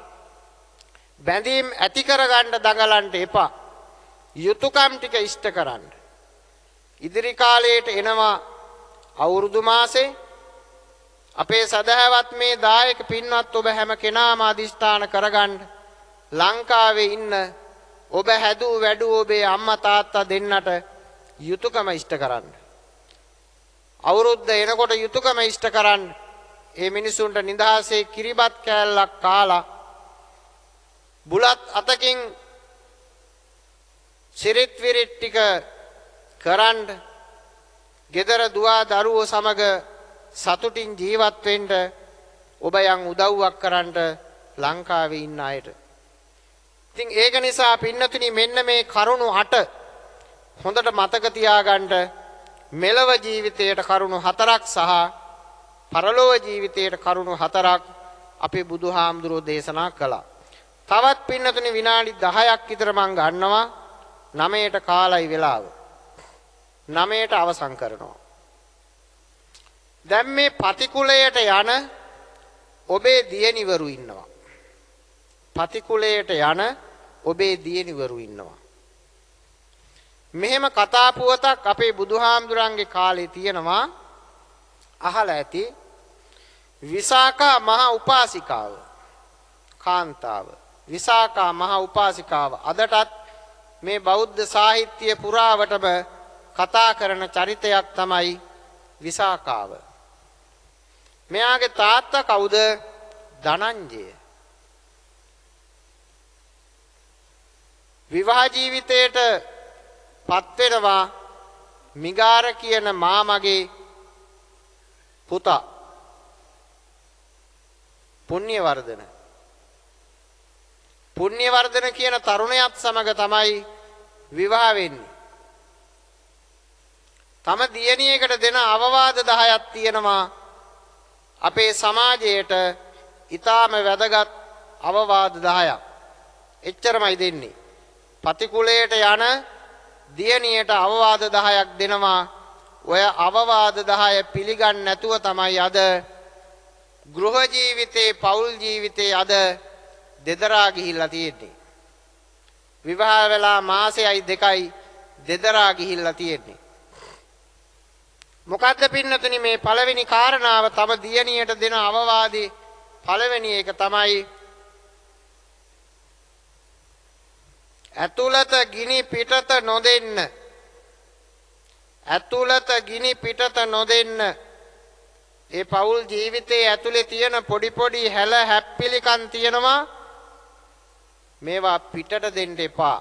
බැඳීම් ඇති කරගන්න දඟලන්න එපා. යුතුයකම් ටික ඉෂ්ට කරන්න. ඉදිරි කාලයට එනවා අවුරුදු මාසේ අපේ සදහැවත් මේ දායක පින්වත් ඔබ හැම කෙනාම අදිස්ථාන කරගන්න ලංකාවේ ඉන්න ඔබ හැදූ වැඩුව ඔබේ අම්මා තාත්තා දෙන්නට යුතුයකම ඉෂ්ට කරන්න. අවුරුද්ද එනකොට යුතුයකම ඉෂ්ට කරන්න. මේ මිනිසුන්ට නිදහසේ කිරිබත් කෑල්ලක් කාලා බුලත් අතකින් සිරිත් විරිත් ටික කරන්න ගෙදර දවා දරුවෝ සමග සතුටින් ජීවත්වෙන්ට ඔබ යං උදව්වක් කරන්ට ලංකාවේ ඉන්න අයට. ඉතිං ඒක නිසා පින්නතුනි මෙන්න මේ කරුණු අට හොඳට මතකතියාගන්ට මෙලව ජීවිතයට කරුණු හතරක් සහ පරලොව ජීවිතයට කරුණු හතරක් අපි බුදු හාමුදුරුවෝ දේශනා කළා. තවත් පින්නතුනි විනාඩි දහයක් ඉතර මං ගන්නවා නමයට කාලයි වෙලාව. නමයට අවසං කරනවා. දැම් මේ පතිකුලයට යන ඔබේ දියනිවරු ඉන්නවා. පතිකුලයට යන ඔබේ දියනිවරු ඉන්නවා. මෙහෙම කතාපුුවතක් අපේ බුදුහාමුදුරන්ගේ කාලේ තියෙනවා අහල ඇති විසාකා මහා උපාසිකාව කාන්තාව විසාකා මහා උපාසිකාව අදටත් මේ බෞද්ධ සාහිත්‍යය පුරාවටම කතා කරන චරිතයක් තමයි විසාකාව. මෙයාගේ තාත්තා කවුද? ධනංජය. විවාහ ජීවිතයට පත්වෙනවා මිගාර කියන මාමගේ පුතා පුණ්‍යවර්ධන පුණ්‍යවර්ධන කියන තරුණයත් සමග තමයි විවාහ වෙන්නේ තම දියණියකට දෙන අවවාද 10ක් තියෙනවා අපේ සමාජයට ඊටාම වැදගත් අවවාද 10ක් එච්චරමයි දෙන්නේ පතිකුලයට යන දියණියට අවවාද 10ක් දෙනවා ඔය අවවාද 10 පිළිගන්නේ නැතුව තමයි අද ගෘහ ජීවිතේ පෞල් ජීවිතේ අද දෙදරා ගිහිල්ලා තියෙන්නේ විවාහ වෙලා මාසෙයි දෙකයි දෙදරා ගිහිල්ලා තියෙන්නේ මොකද්ද පින්නතුනි මේ පළවෙනි කාරණාව තම දියණියට දෙන අවවාදේ පළවෙනි එක තමයි ඇතුළත ගිනි පිටත නොදෙන්න ඇතුළත ගිනි පිටත නොදෙන්න ඒ පවුල් ජීවිතයේ ඇතුලේ තියෙන පොඩි පොඩි හැල හැප්පිලිකම් තියෙනවා මේවා පිටට දෙන්න එපා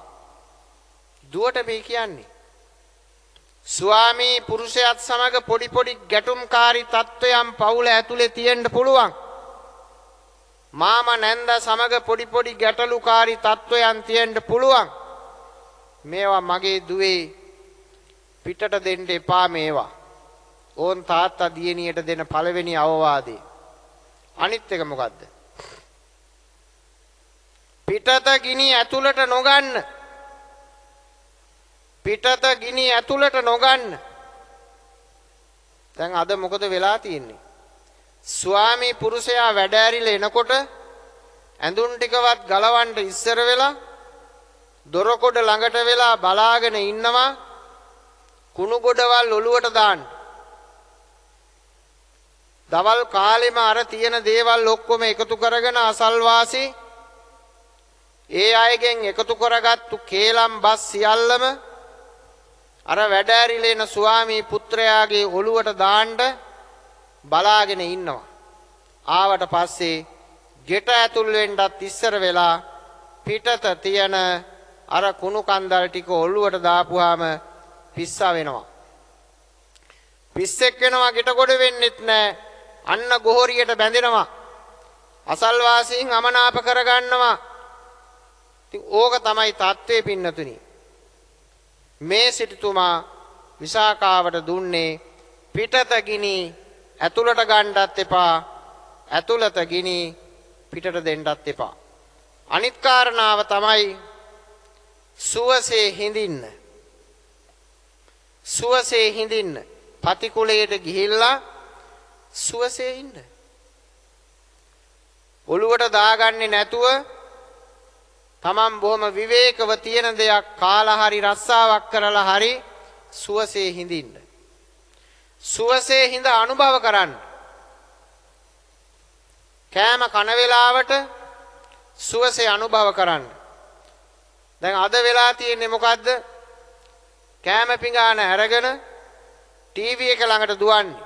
දුවට මේ කියන්නේ ස්වාමී පුරුෂයත් සමඟ පොඩිපොඩි ගැටුම්කාරි තත්ත්වයම් පවුල ඇතුළෙ තියෙන්ට පුළුවන්. මාම නැන්ද සමඟ පොඩිපොඩි ගැටලුකාරි තත්ත්වයන් තියෙන්ට පුළුවන්. මේවා මගේ දුවේ පිටට දෙන්ට එපා මේවා. ඕන් තාත්තා දියණියට දෙන පළවෙනි අවවාදේ. අනිත් එක මොකක්ද. පිටත ගිනි ඇතුළට නොගන්න පිටත ගිනි ඇතුළට නොගන්න. දැන් අද මොකද වෙලා තියෙන්නේ. ස්වාමී පුරුෂයා වැඩෑරිල එනකොට ඇඳුන් ටිකවත් ගලවන්ට ඉස්සර වෙලා දොරකොඩ ළඟට වෙලා බලාගෙන ඉන්නවා කුණු ගොඩවල් ඔලුවට දාන්න. දවල් කාලෙම අර තියෙන දේවල් ඔක්කොම එකතු කරගෙන අසල්වාසි ඒ අයගෙන් එකතු කරගත්තු කේලම් බස් සියල්ලම අර වැඩ ඇරිලා එන ස්වාමී පුත්‍රයාගේ ඔළුවට දාන්න බලාගෙන ඉන්නවා. ආවට පස්සේ ගෙට ඇතුල් වෙන්නත් ඉස්සර වෙලා පිටත තියෙන අර කුණු කන්දල් ටික ඔළුවට දාපුවාම පිස්සා වෙනවා. පිස්සෙක් වෙනවා ගෙට ගොඩ වෙන්නෙත් නෑ. අන්න ගොහරියට බැඳෙනවා. අසල්වාසීන් අමනාප කරගන්නවා. ඉතින් ඕක තමයි தત્ත්වේ පින්නතුණි. මේ සිටුතුමා විසාකාවට දුන්නේ පිටත ගිනි ඇතුළට ගණ්ඩත් එපා ඇතුළත ගිනි පිටට දෙන්ඩත් එපා. අනිත්කාරණාව තමයි සුවසේ හිඳින්න. සුවසේ හිඳින්න පතිකුලයට ගිහිල්ලා සුවසේ ඉන්න. ඔළුවට දාගන්නේ නැතුව තමන් බොහොම විවේකව තියෙන දෙයක් කාලා හරි රස්සාවක් කරලා හරි සුවසේ හිඳින්න. සුවසේ හිඳ අනුභව කරන්න. කෑම කන වේලාවට සුවසේ අනුභව කරන්න. දැන් අද වෙලා තියෙන්නේ මොකද්ද? කෑම පිඟාන අරගෙන ටීවී එක ළඟට දුවන්නේ.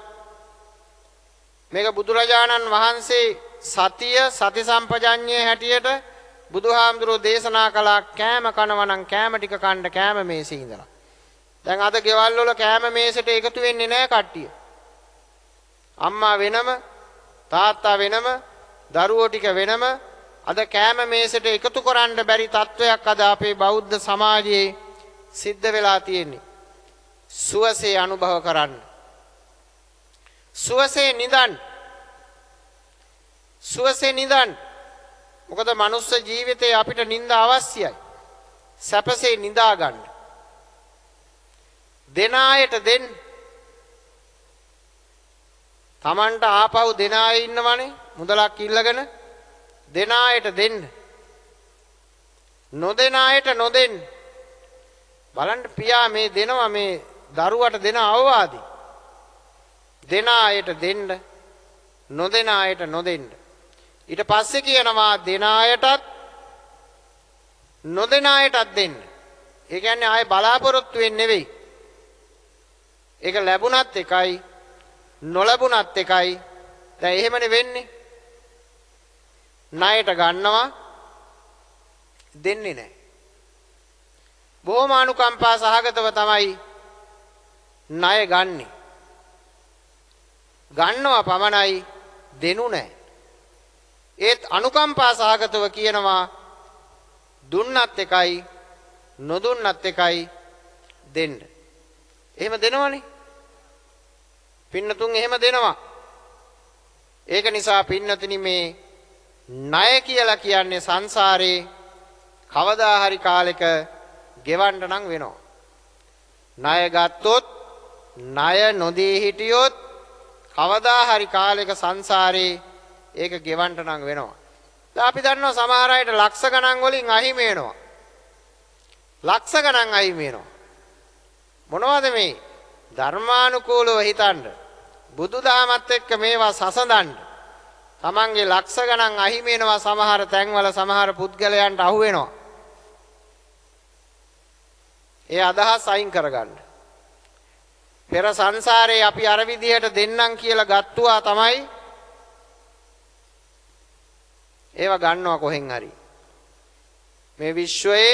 මේක බුදුරජාණන් වහන්සේ සතිය සති සම්පජඤ්ඤයේ හැටියට බුදුහාමුදුරුවෝ දේශනා කළා කෑම කනවනම් කෑම ටික කන්න කෑම මේසේ ඉඳලා. දැන් අද ගෙවල් වල කෑම මේසෙට එකතු වෙන්නේ නැහැ කට්ටිය. අම්මා වෙනම තාත්තා වෙනම දරුවෝ ටික වෙනම අද කෑම මේසෙට එකතු කරන්න බැරි තත්වයක් අද අපේ බෞද්ධ සමාජයේ සිද්ධ වෙලා තියෙන්නේ. සුවසේ අනුභව කරන්න. සුවසේ නිදන් සුවසේ නිදන් මොකද මනුස්ස ජීවිතේ අපිට නිନ୍ଦා අවශ්‍යයි. සැපසේ නිඳා ගන්න. දෙන අයට දෙන්න. Tamanට ආපහු දෙන අය ඉන්නවනේ මුදලක් ඉල්ලගෙන දෙන අයට දෙන්න. නොදෙන අයට නොදෙන්න. බලන්න පියා මේ දෙනවා මේ දරුවට දෙන අවවාදී. දෙන අයට දෙන්න නොදෙන අයට නොදෙන්න. ඊට පස්සේ කියනවා දෙන අයටත් නොදෙන අයටත් දෙන්න. ඒ කියන්නේ ආයේ බලාපොරොත්තු වෙන්නේ නෙවෙයි. ඒක ලැබුණත් එකයි නොලැබුණත් එකයි. දැන් එහෙමනේ වෙන්නේ. ණයට ගන්නවා දෙන්නේ නැහැ. බොහොම අනුකම්පා සහගතව තමයි ණය ගන්නෙ. ගන්නවා පමණයි දෙනු නැහැ. ඒත් අනුකම්පා සහගතව කියනවා දුන්නත් එකයි නොදුන්නත් එකයි දෙන්න. එහෙම දෙනවනේ. පින්නතුන් එහෙම දෙනවා. ඒක නිසා පින්නතිනි මේ ණය කියලා කියන්නේ සංසාරේ කවදා හරි කාලෙක ගෙවන්න නම් වෙනවා. ණය ගත්තොත් ණය නොදී හිටියොත් කවදා හරි කාලෙක සංසාරේ ඒක ගෙවන්ට නම් වෙනවා. අපි දන්නවා සමහර අයට ලක්ෂ ගණන් වලින් අහිමි වෙනවා. ලක්ෂ ගණන් අහිමි වෙනවා. මොනවද මේ? ධර්මානුකූලව හිතන්න. බුදුදහමත් එක්ක මේවා සසඳන්න. Tamange ලක්ෂ ගණන් අහිමි වෙනවා සමහර තැන්වල සමහර පුද්ගලයන්ට අහු වෙනවා. ඒ අදහස් අයින් කරගන්න. පෙර සංසාරේ අපි අර විදිහට දෙන්නම් කියලා ගත්තුවා තමයි ඒවා ගන්නවා කොහෙන් හරි. මේ විශ්වයේ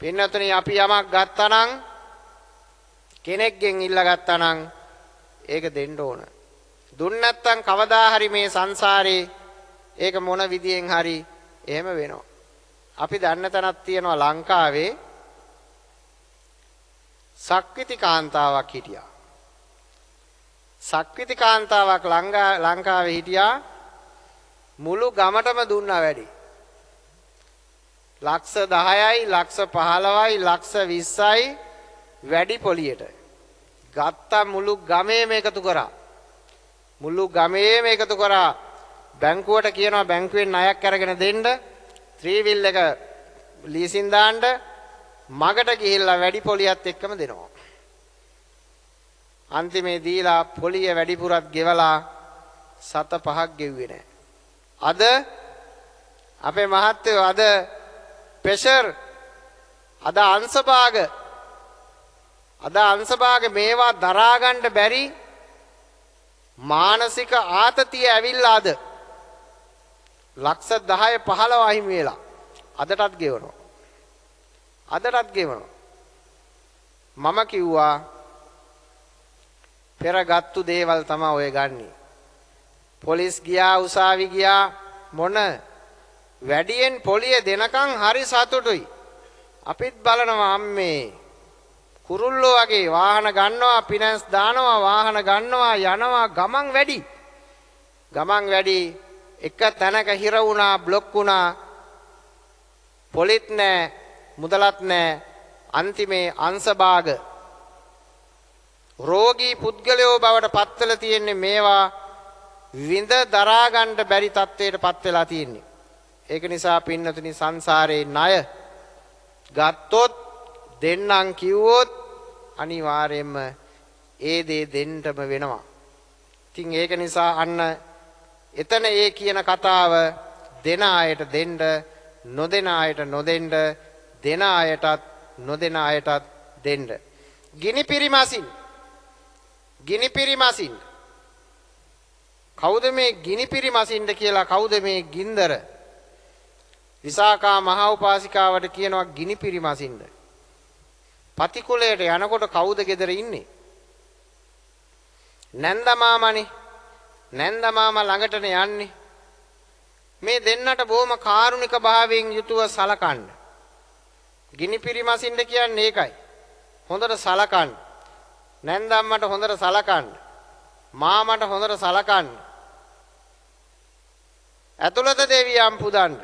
පින්නතුනේ අපි යමක් ගත්තා නම් කෙනෙක්ගෙන් ඉල්ලා ගත්තා නම් ඒක දෙන්න ඕන. දුන්න නැත්නම් කවදා හරි මේ සංසාරේ ඒක මොන විදියෙන් හරි එහෙම වෙනවා. අපි දන්න තැනක් තියෙනවා ලංකාවේ සක්විති කාන්තාවක් හිටියා. සක්විති කාන්තාවක් ලංකාවේ හිටියා මුළු ගමටම දුන්නා වැඩි. ලක්ෂ 10යි ලක්ෂ 15යි ලක්ෂ 20යි වැඩි පොලියට. ගත්තා මුළු ගමේම එකතු කරා. මුළු ගමේම එකතු කරා. බැංකුවට කියනවා බැංකුවෙන් ණයක් අරගෙන දෙන්න. ත්‍රිවිල් එක ලීසින් දාන්න මගට ගිහිල්ලා වැඩි පොලියත් එක්කම දෙනවා. අන්තිමේ දීලා පොලිය වැඩිපුරත් ගෙවලා සත පහක් ගෙව්වේ නැහැ. අද අපේ මහත්තයෝ අද ප්‍රෙෂර් අද අංශභාග අද අංශභාග මේවා දරාගන්න බැරි මානසික ආතතිය ඇවිල්ලාද ලක්ෂ 10 15 අහිමි වෙලා අදටත් ගෙවනවා අදටත් ගෙවනවා මම කිව්වා පෙර ගත්තු දේවල් තමයි ඔය ගන්නේ පොලිස් ගියා උසාවි ගියා මොන වැඩියෙන් පොලිය දෙනකන් හරි සතුටුයි. අපිත් බලනවා අම්මේ කුරුල්ලෝ වගේ වාහන ගන්නවා පිනස් දානවා වාහන ගන්නවා යනවා ගමන් වැඩි. ගමන් වැඩි එක තැනක හිර වුණා බ්ලොක් වුණා පොලිත් නෑ මුදලත් නෑ අන්තිමේ අංශභාග රෝගී පුද්ගලයෝ බවට පත්වල තියෙන්නේ මේවා විඳ දරා ගන්න බැරි තත්ත්වයටපත් වෙලා තියෙන්නේ. ඒක නිසා පින්නතුනි සංසාරේ ණය ගත්තොත් දෙන්නම් කිව්වොත් අනිවාර්යයෙන්ම ඒ දේ දෙන්නම වෙනවා. ඉතින් ඒක නිසා අන්න එතන ඒ කියන කතාව දෙන අයට දෙන්න නොදෙන අයට නොදෙන්න දෙන අයටත් නොදෙන අයටත් දෙන්න. ගිනි පිරිමසින් ගිනි පිරිමසින් කවුද මේ ගිනිපිරි මසින්ඩ කියලා කවුද මේ ගින්දර විසාකා මහා උපාසිකාවට කියනවා ගිනිපිරි මසින්ඩ පතිකුලයට යනකොට කවුද ගෙදර ඉන්නේ නැන්දමාමනේ නැන්දමාම ළඟටන යන්නේ මේ දෙන්නට බොහොම කාරුණික භාවයෙන් යුතුව සලකන්න ගිනිපිරි මසින්ඩ කියන්නේ ඒකයි හොඳට සලකන්න නැන්දම්මට හොඳට සලකන්න මා මට හොඳට සලකන්න. ඇතුළත දෙවියන් පුදන්න.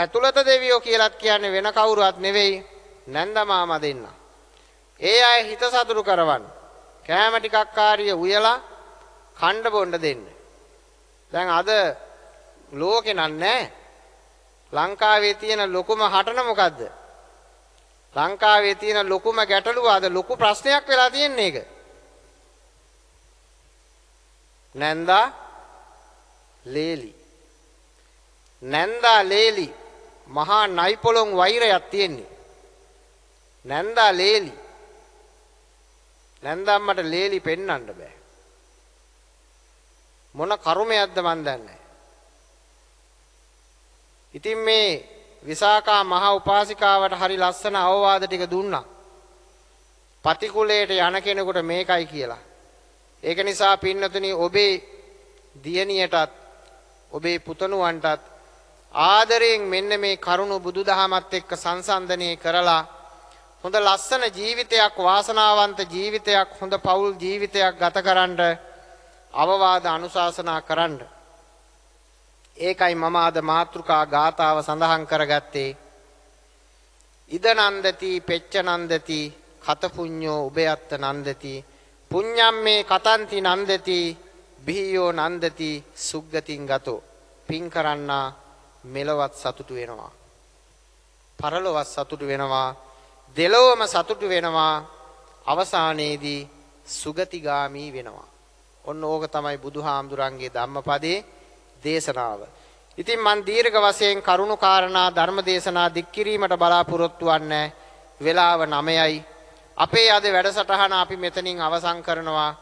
ඇතුළත දෙවියෝ කියලත් කියන්නේ වෙන කවුරුවත් නෙවෙයි නැන්ද මාම දෙන්න. ඒ අය හිත සතුරු කරවන්න. කෑම ටිකක් කාර්ය උයලා කණ්ඩ බොණ්ඩ දෙන්න. දැන් අද ලෝකෙ නන්නේ ලංකාවේ තියෙන ලොකුම හටන මොකද්ද? ලංකාවේ තියෙන ලොකුම ගැටලුව අද ලොකු ප්‍රශ්නයක් වෙලා තියෙන එක. නැන්දා ලේලි. නැන්දා ලේලි මහා නයිපොළොන් වෛරයක් තියෙන්නේ. නැන්දා ලේලි නැන්දම්මට ලේලි පෙන්නන්න බෑ. මොන කරුමයක්ද මන් දන්නේ. ඉතින් මේ විසාකා මහා උපාසිකාවට හරි ලස්සන අවවාද ටික දුන්නා. පතිකුලයට යන කෙනෙකුට මේකයි කියලා. ඒක නිසා පින්නතුනි ඔබේ දියණියටත් ඔබේ පුතණුවන්ටත් ආදරයෙන් මෙන්න මේ කරුණ බුදුදහමත් එක්ක සංසන්දනය කරලා හොඳ ලස්සන ජීවිතයක් වාසනාවන්ත ජීවිතයක් හොඳ පවුල් ජීවිතයක් ගතකරන්න අවවාද අනුශාසනා කරන්න. ඒකයි මම අද මාතෘකා ගාථාව සඳහන් කරගත්තේ. ඉදනන්දති පෙච්චනන්දති කතපුඤ්ඤෝ උබයත්ත නන්දති පුඤ්ඤම් මේ කතන්ති නන්දති බිහියෝ නන්දති සුග්ගතින් ගතෝ පින් කරන්නා මෙලවත් සතුටු වෙනවා පරලොවත් සතුටු වෙනවා දෙලොවම සතුටු වෙනවා අවසානයේදී සුගතිගාමී වෙනවා ඔන්න ඕක තමයි බුදුහාමුදුරන්ගේ ධම්මපදයේ දේශනාව ඉතින් මන් දීර්ඝ වශයෙන් කරුණු කාරණා ධර්ම දේශනා දික්කිරීමට බලාපොරොත්තු වෙන්නේ වෙලාව 9යි අපේ අද වැඩසටහන අපි මෙතනින් අවසන් කරනවා.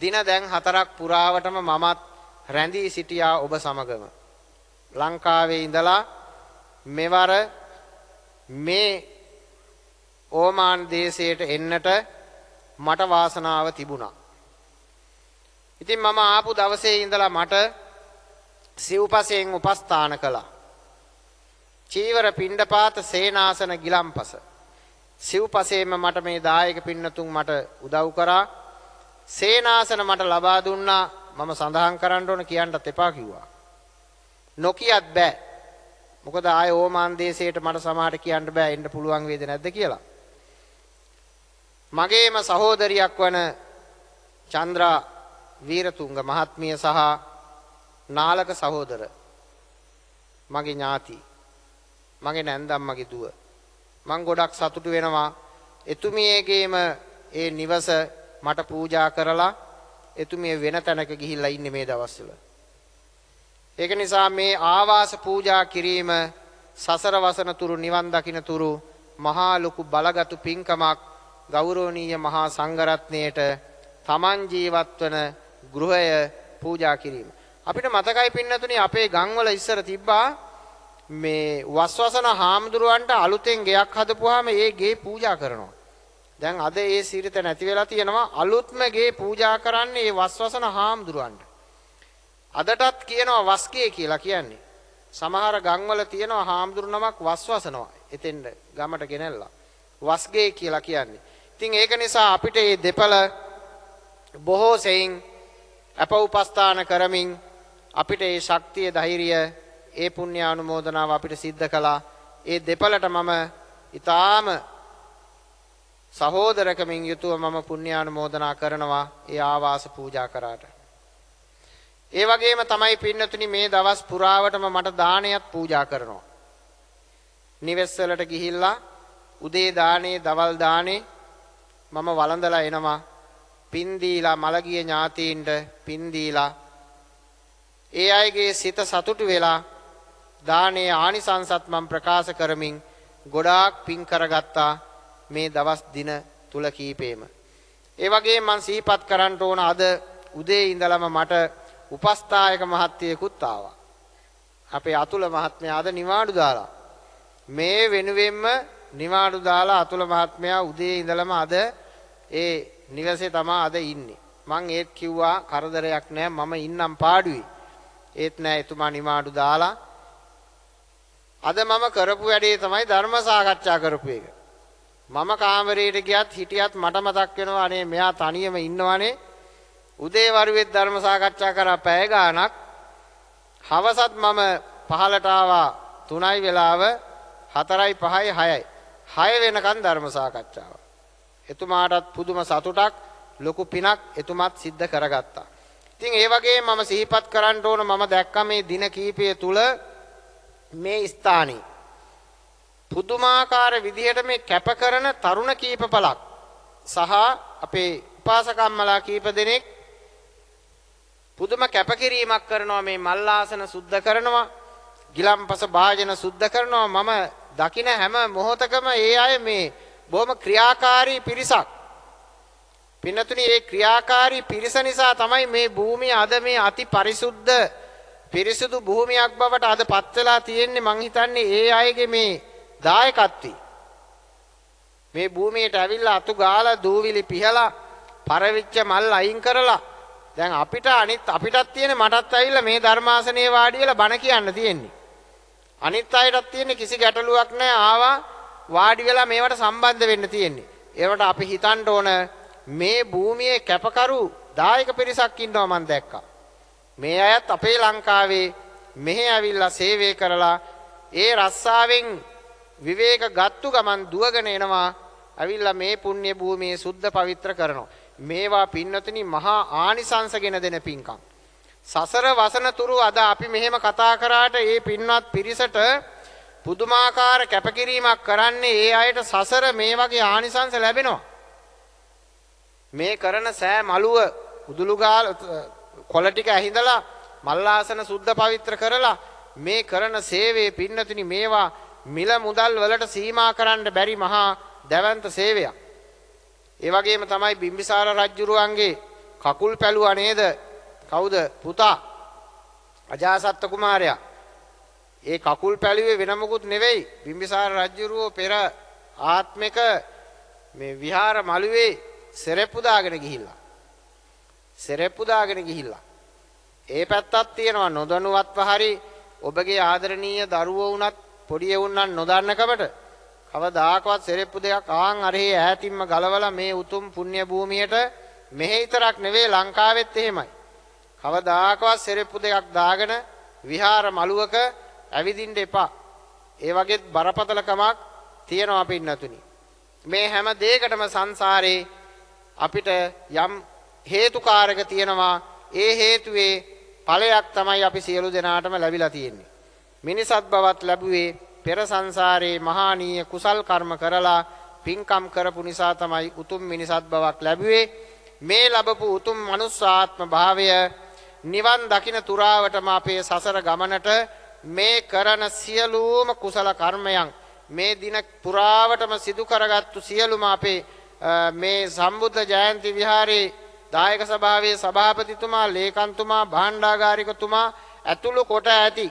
දින දැන් හතරක් පුරාවටම මමත් රැඳී සිටියා ඔබ සමගම. ලංකාවේ ඉඳලා මෙවර මේ ඕමාන් දේශයට එන්නට මට වාසනාව තිබුණා. ඉතින් මම ආපු දවසේ ඉඳලා මට සිව්පසයෙන් උපස්ථාන කළා. චීවර පිණ්ඩපාත සේනාසන ගිලම්පස සිව්පසේම මට මේ දායක පින්නතුන් මට උදව් කරා. සේනාසන මට ලබා දුන්නා. මම සඳහන් කරන්න ඕන කියන්නත් එපා කිව්වා. නොකියත් බෑ. මොකද ආය ඕමාන් දේශයට මට සමහරට කියන්න බෑ එන්න පුළුවන් වේද නැද්ද කියලා. මගේම සහෝදරියක් වන චන්ද්‍රා වීරතුංග මහත්මිය සහ නාලක සහෝදර මගේ ඥාති මගේ නැන්දම්මගේ දුව මං ගොඩක් සතුටු වෙනවා. එතුමියගේම ඒ නිවස මට පූජා කරලා එතුමිය වෙන තැනක ගිහිල්ලා ඉන්නේ මේ දවස්වල. ඒක නිසා මේ ආවාස පූජා කිරීම සසර වසන තුරු නිවන් දකින තුරු මහා ලොකු බලගතු පින්කමක් ගෞරවනීය මහා සංඝරත්නයට තමන් ජීවත් වන ගෘහය පූජා කිරීම. අපිට මතකයි පින්නතුනි අපේ ගම්වල ඉස්සර තිබ්බා මේ වස්වසන හාමුදුරුවන්ට අලුතෙන් ගෙයක් හදපුවාම ඒ ගේ පූජා කරනවා. දැන් අද ඒ සිරිත නැති වෙලා තියෙනවා අලුත්ම ගේ පූජා කරන්නේ ඒ වස්වසන හාමුදුරුවන්ට. අදටත් කියනවා වස්ගේ කියලා කියන්නේ. සමහර ගම්වල තියෙනවා හාමුදුරු නමක් වස්වසනවා. එතෙන්ද ගමට ගෙනල්ලා. වස්ගේ කියලා කියන්නේ. ඉතින් ඒක නිසා අපිට මේ දෙපළ බොහෝ සෙයින් අප උපස්ථාන කරමින් අපිට මේ ශක්තිය ධෛර්යය ඒ පුණ්‍ය ආනුමෝදනාව අපිට සිද්ධ කළා. ඒ දෙපළට මම ඊටාම සහෝදරකමින් යුතුව මම පුණ්‍ය ආනුමෝදනා කරනවා ඒ ආවාස පූජා කරාට. ඒ වගේම තමයි පින්නතුනි මේ දවස් පුරාවටම මට දානයක් පූජා කරනවා. නිවෙස් වලට ගිහිල්ලා උදේ දානේ දවල් දානේ මම වළඳලා එනවා. පින් දීලා මළගිය ඥාතීන්ට පින් දීලා ඒ අයගේ සිත සතුටු වෙලා දානයේ ආනිසංසත් මම ප්‍රකාශ කරමින් ගොඩාක් පින් කරගත්තා මේ දවස් දින තුල කීපෙම. ඒ වගේම මම සිහිපත් කරන්න ඕන අද උදේ ඉඳලම මට උපස්ථායක මහත්තයෙකුත් ආවා. අපේ අතුල මහත්මයා අද නිවාඩු දාලා. මේ වෙනුවෙන්ම නිවාඩු දාලා අතුල මහත්මයා උදේ ඉඳලම අද ඒ නිවසේ තමා අද ඉන්නේ. මං ඒත් කිව්වා කරදරයක් නෑ මම ඉන්නම් පාඩුවේ. ඒත් නෑ එතුමා නිවාඩු දාලා අද මම කරපු වැඩේ තමයි ධර්ම සාකච්ඡා කරපු එක. මම කාමරයට ගියත් හිටියත් මට මතක් වෙනවා අනේ මෙයා තනියම ඉන්නවනේ. උදේ වරුවෙත් ධර්ම සාකච්ඡා කරා පැය ගාණක්. හවසත් මම පහලට ආවා 3යි වෙලාව 4යි 5යි 6යි. 6 වෙනකන් ධර්ම සාකච්ඡාව. එතුමාටත් පුදුම සතුටක් ලොකු පිනක් එතුමත් සිද්ධ කරගත්තා. ඉතින් ඒ වගේ මම සිහිපත් කරන්න ඕන මම දැක්ක මේ දින කීපය තුල මේ ස්ථානයේ පුදුමාකාර විදිහට මේ කැප කරන තරුණ කීප පළක් සහ අපේ උපාසකම්මලා කීප දෙනෙක් පුදුම කැපකිරීමක් කරනවා මේ මල්ලාසන සුද්ධ කරනවා ගිලම්පස භාජන සුද්ධ කරනවා මම දකින හැම මොහොතකම ඒ අය මේ බොහොම ක්‍රියාකාරී පිරිසක් පින්නතුනි ඒ ක්‍රියාකාරී පිරිස නිසා තමයි මේ භූමිය අද මේ අති පරිසුද්ධ පිරිසිදු භූමියක් බවට අද පත් වෙලා තියෙන්නේ මං හිතන්නේ ඒ අයගේ මේ දායකත්වය. මේ භූමියට ඇවිල්ලා අතු ගාලා දූවිලි පිහලා පරවිච්ච මල් අයින් කරලා දැන් අපිට අනිත් අපිටත් තියෙන මටත් ඇවිල්ලා මේ ධර්මාසනයේ වාඩි වෙලා බණ කියන්න තියෙන්නේ. අනිත් අයටත් තියෙන කිසි ගැටලුවක් නැහැ ආවා වාඩි වෙලා මේවට සම්බන්ධ වෙන්න තියෙන්නේ. ඒවට අපි හිතන්න ඕන මේ භූමියේ කැපකරු දායක පිරිසක් ඉන්නවා මම දැක්කා. මේ අයත් අපේ ලංකාවේ මෙහෙ ඇවිල්ලා සේවය කරලා ඒ රස්සාවෙන් විවේක ගත්තු ගමන් දුවගෙන එනවා ඇවිල්ලා මේ පුණ්‍ය භූමියේ සුද්ධ පවිත්‍ර කරනවා. මේවා පින්නතුනි මහා ආනිසංසගෙන දෙන පින්කම්. සසර වසන තුරු අද අපි මෙහෙම කතා කරාට ඒ පින්වත් පිරිසට පුදුමාකාර කැපකිරීමක් කරන්නේ ඒ අයට සසර මේ වගේ ආනිසංස ලැබෙනවා. මේ කරන සෑ මලුව උදුළුගාල කොළ ටික ඇහිඳලා මල්ලාසන සුද්ධ පවිත්‍ර කරලා මේ කරන සේවයේ පින්නතුනි මේවා මිල මුදල් වලට සීමා කරන්න බැරි මහා දැවන්ත සේවයක්. ඒ වගේම තමයි බිම්බිසාර රජුරුවන්ගේ කකුල් පැලුවා නේද? කවුද? පුතා. අජාසත්ත කුමාරයා. ඒ කකුල් පැලුවේ වෙන මොකුත් නෙවෙයි. බිම්බිසාර රජුරුව පෙර ආත්මික මේ විහාර මළුවේ සෙරෙප්පු දාගෙන ගිහිල්ලා සෙරෙප්පු දාගෙන ගිහිල්ලා. ඒ පැත්තක් තියෙනවා නොදනුවත්ව හරි ඔබගේ ආදරණීය දරුවෝ වුණත් පොඩි එවුන්නම් නොදන්නකමට කවදාකවත් සෙරෙප්පු දෙකක් ආන් අරේ ඈතින්ම ගලවලා මේ උතුම් පුණ්‍ය භූමියට මෙහෙ විතරක් නෙවෙයි ලංකාවෙත් එහෙමයි. කවදාකවත් සෙරෙප්පු දෙකක් දාගෙන විහාර මළුවක ඇවිදින්න එපා. ඒ වගේත් බරපතලකමක් තියෙනවා පින්නතුනි. මේ හැම දෙයකටම සංසාරේ අපිට යම් හේතුකාරක තියෙනවා ඒ හේතුවේ ඵලයක් තමයි අපි සියලු දෙනාටම ලැබිලා තියෙන්නේ. මිනිසත් බවත් ලැබුවේ පෙර සංසාරේ මහානීය කුසල් කර්ම කරලා පින්කම් කරපු නිසා තමයි උතුම් මිනිසත් බවක් ලැබුවේ. මේ ලැබපු උතුම් මනුස්සාත්ම භාවය නිවන් දකින තුරාවටම අපේ සසර ගමනට මේ කරන සියලුම කුසල කර්මයන් මේ දින පුරාවටම සිදු කරගත්තු සියලුම අපේ මේ සම්බුද්ධ ජයන්ති විහාරේ දායක සභාවේ සභාපතිතුමා ලේකම්තුමා භාණ්ඩාගාරිකතුමා ඇතුළු කොට ඇති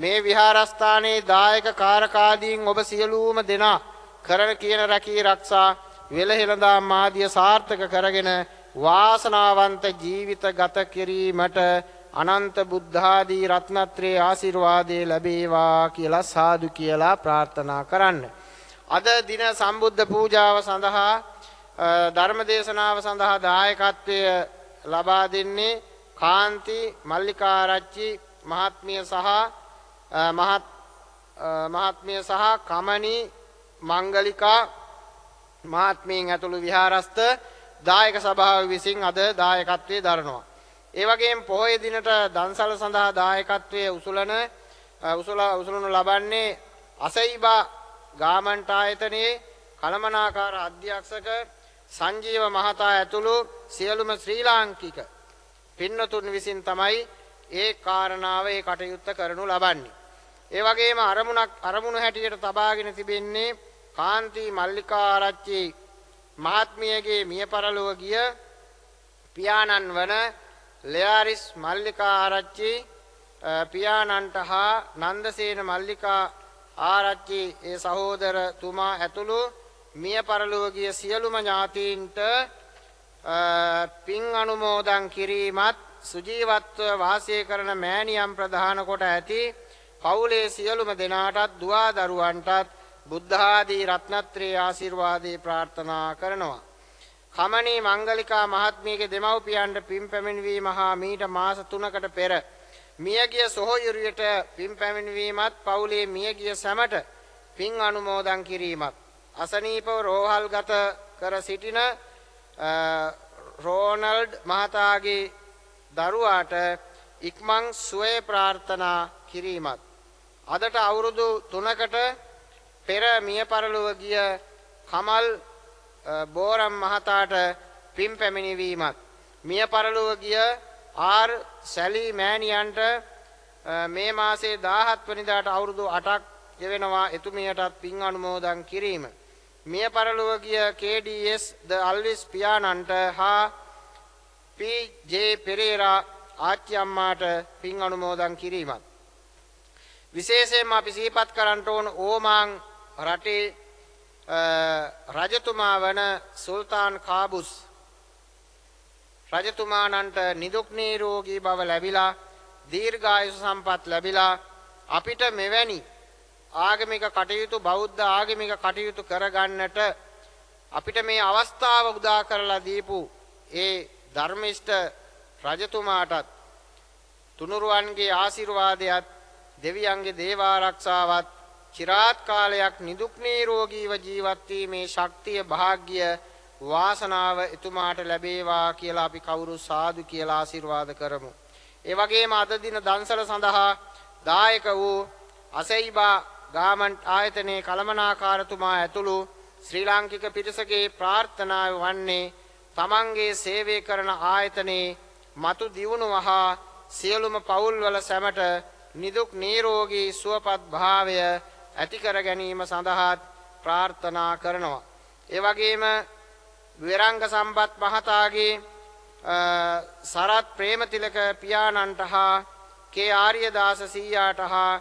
මේ විහාරස්ථානයේ දායක කාරකාදීන් ඔබ සියලුම දෙනා කරන කියන රැකී රක්ෂා වෙළහෙළදා මාදිය සාර්ථක කරගෙන වාසනාවන්ත ජීවිත ගත කිරීමට අනන්ත බුද්ධාදී රත්නත්‍රයේ ආශිර්වාදේ ලැබේවා කියලා සාදු කියලා ප්‍රාර්ථනා කරන්න. අද දින සම්බුද්ධ පූජාව සඳහා ධර්ම දේශනාව සඳහා දායකත්වය ලබා දෙන්නේ කාන්ති මල්ලිකාරච්චි මහත්මිය සහ මහත් මහත්මිය සහ කමනි මංගලිකා මහත්මීන් ඇතුළු විහාරස්ත දායක සභාව විසින් අද දායකත්වයේ දරනවා. ඒ වගේම පොහොය දිනට දන්සල සඳහා දායකත්වයේ උසුලන උසුල උසුලනු ලබන්නේ අසයිබා ගාමන්ට ආයතනයේ කළමනාකාර අධ්‍යක්ෂක සංජීව මහතා ඇතුළු සියලුම ශ්‍රී ලාංකික පින්නතුන් විසින් තමයි ඒ කාරණාව ඒ කටයුත්ත කරනු ලබන්නේ. ඒ වගේම අරමුණක් අරමුණු හැටියට තබාගෙන තිබෙන්නේ කාන්ති මල්ලිකාආරච්චි මහත්මියගේ මියපරලොව ගිය පියාණන් වන ලෙයාරිස් මල්ලිකාආරච්චි පියාණන්ට හා නන්දසේන මල්ලිකා ආරච්චි ඒ සහෝදරතුමා ඇතුළු මිය පරලොව ගිය සියලුම ඥාතීන්ට පින් අනුමෝදන් කිරීමත් සුජීවත්ව වාසය කරන මෑණියන් ප්‍රධාන කොට ඇති පවුලේ සියලුම දෙනාටත් දුවා දරුවන්ටත් බුද්ධ ආදී රත්නත්‍රයේ ආශිර්වාදේ ප්‍රාර්ථනා කරනවා. කමනී මංගලිකා මහත්මියගේ දෙමව්පියන්ට පින් පැමිණවීම හා මීට මාස 3කට පෙර මියගිය සොහොයුරියට පින් පැමිණවීමත් පවුලේ මියගිය සැමට පින් අනුමෝදන් කිරීමත් අසනීපව රෝහල්ගත කර සිටින රෝනල්ඩ් මහතාගේ දරුවාට ඉක්මන් සුවය ප්‍රාර්ථනා කිරීමත්. අදට අවුරුදු තුනකට පෙර මියපරලුව ගිය කමල් බෝරම් මහතාට පින් පැමිණිවීමත්. මියපරලුව ගිය ආර් සැලී මෑණියන්ට මේ මාසේ 17 වෙනිදාට අවුරුදු 8ක් ගෙවෙනවා එතුමියටත් පින් අනුමෝදන් කිරීම. මිය පරලොව ගිය KDS ද අල්විස් පියාණන්ට හා PJ පෙරේරා ආච්චි අම්මාට පින් අනුමෝදන් කිරීමත් විශේෂයෙන්ම අපි සිහිපත් කරන්න ඕන ඕමාන් රටේ රජතුමා වන සුල්තාන් කාබුස් රජතුමාණන්ට නිදුක් නිරෝගී බව ලැබිලා දීර්ඝායුෂ සම්පත් ලැබිලා අපිට මෙවැනි ආගමික කටයුතු බෞද්ධ ආගමික කටයුතු කරගන්නට අපිට මේ අවස්ථාව උදා කරලා දීපු ඒ ධර්මිෂ්ඨ රජතුමාටත් තුනුරුවන්ගේ ආශිර්වාදයත් දෙවියන්ගේ දේව ආරක්ෂාවත් চিරාත් කාලයක් නිදුක් නිරෝගීව ජීවත් වීමේ ශක්තිය වාග්ය වාසනාව එතුමාට ලැබේවා කියලා අපි කවුරු සාදු කියලා ආශිර්වාද කරමු. ඒ වගේම අද දින දන්සල සඳහා දායක වූ අසෛබා ගාමන්ට් ආයතනයේ කළමනාකාරතුමා ඇතුළු ශ්‍රී ලාංකික පිරිසගේ ප්‍රාර්ථනාව වන්නේ තමන්ගේ සේවය කරන ආයතනයේ මතු දියුණු වහා සියලුම පවුල්වල සැමට නිදුක් නීරෝගී සුවපත් භාවය ඇතිකර ගැනීම සඳහාත් ප්‍රාර්ථනා කරනවා. ඒ වගේම විරංග සම්බත් මහතාගේ සරත් ප්‍රේමතිලක පියාණන්ට හා කේ ආර්යදාස සීයාට හා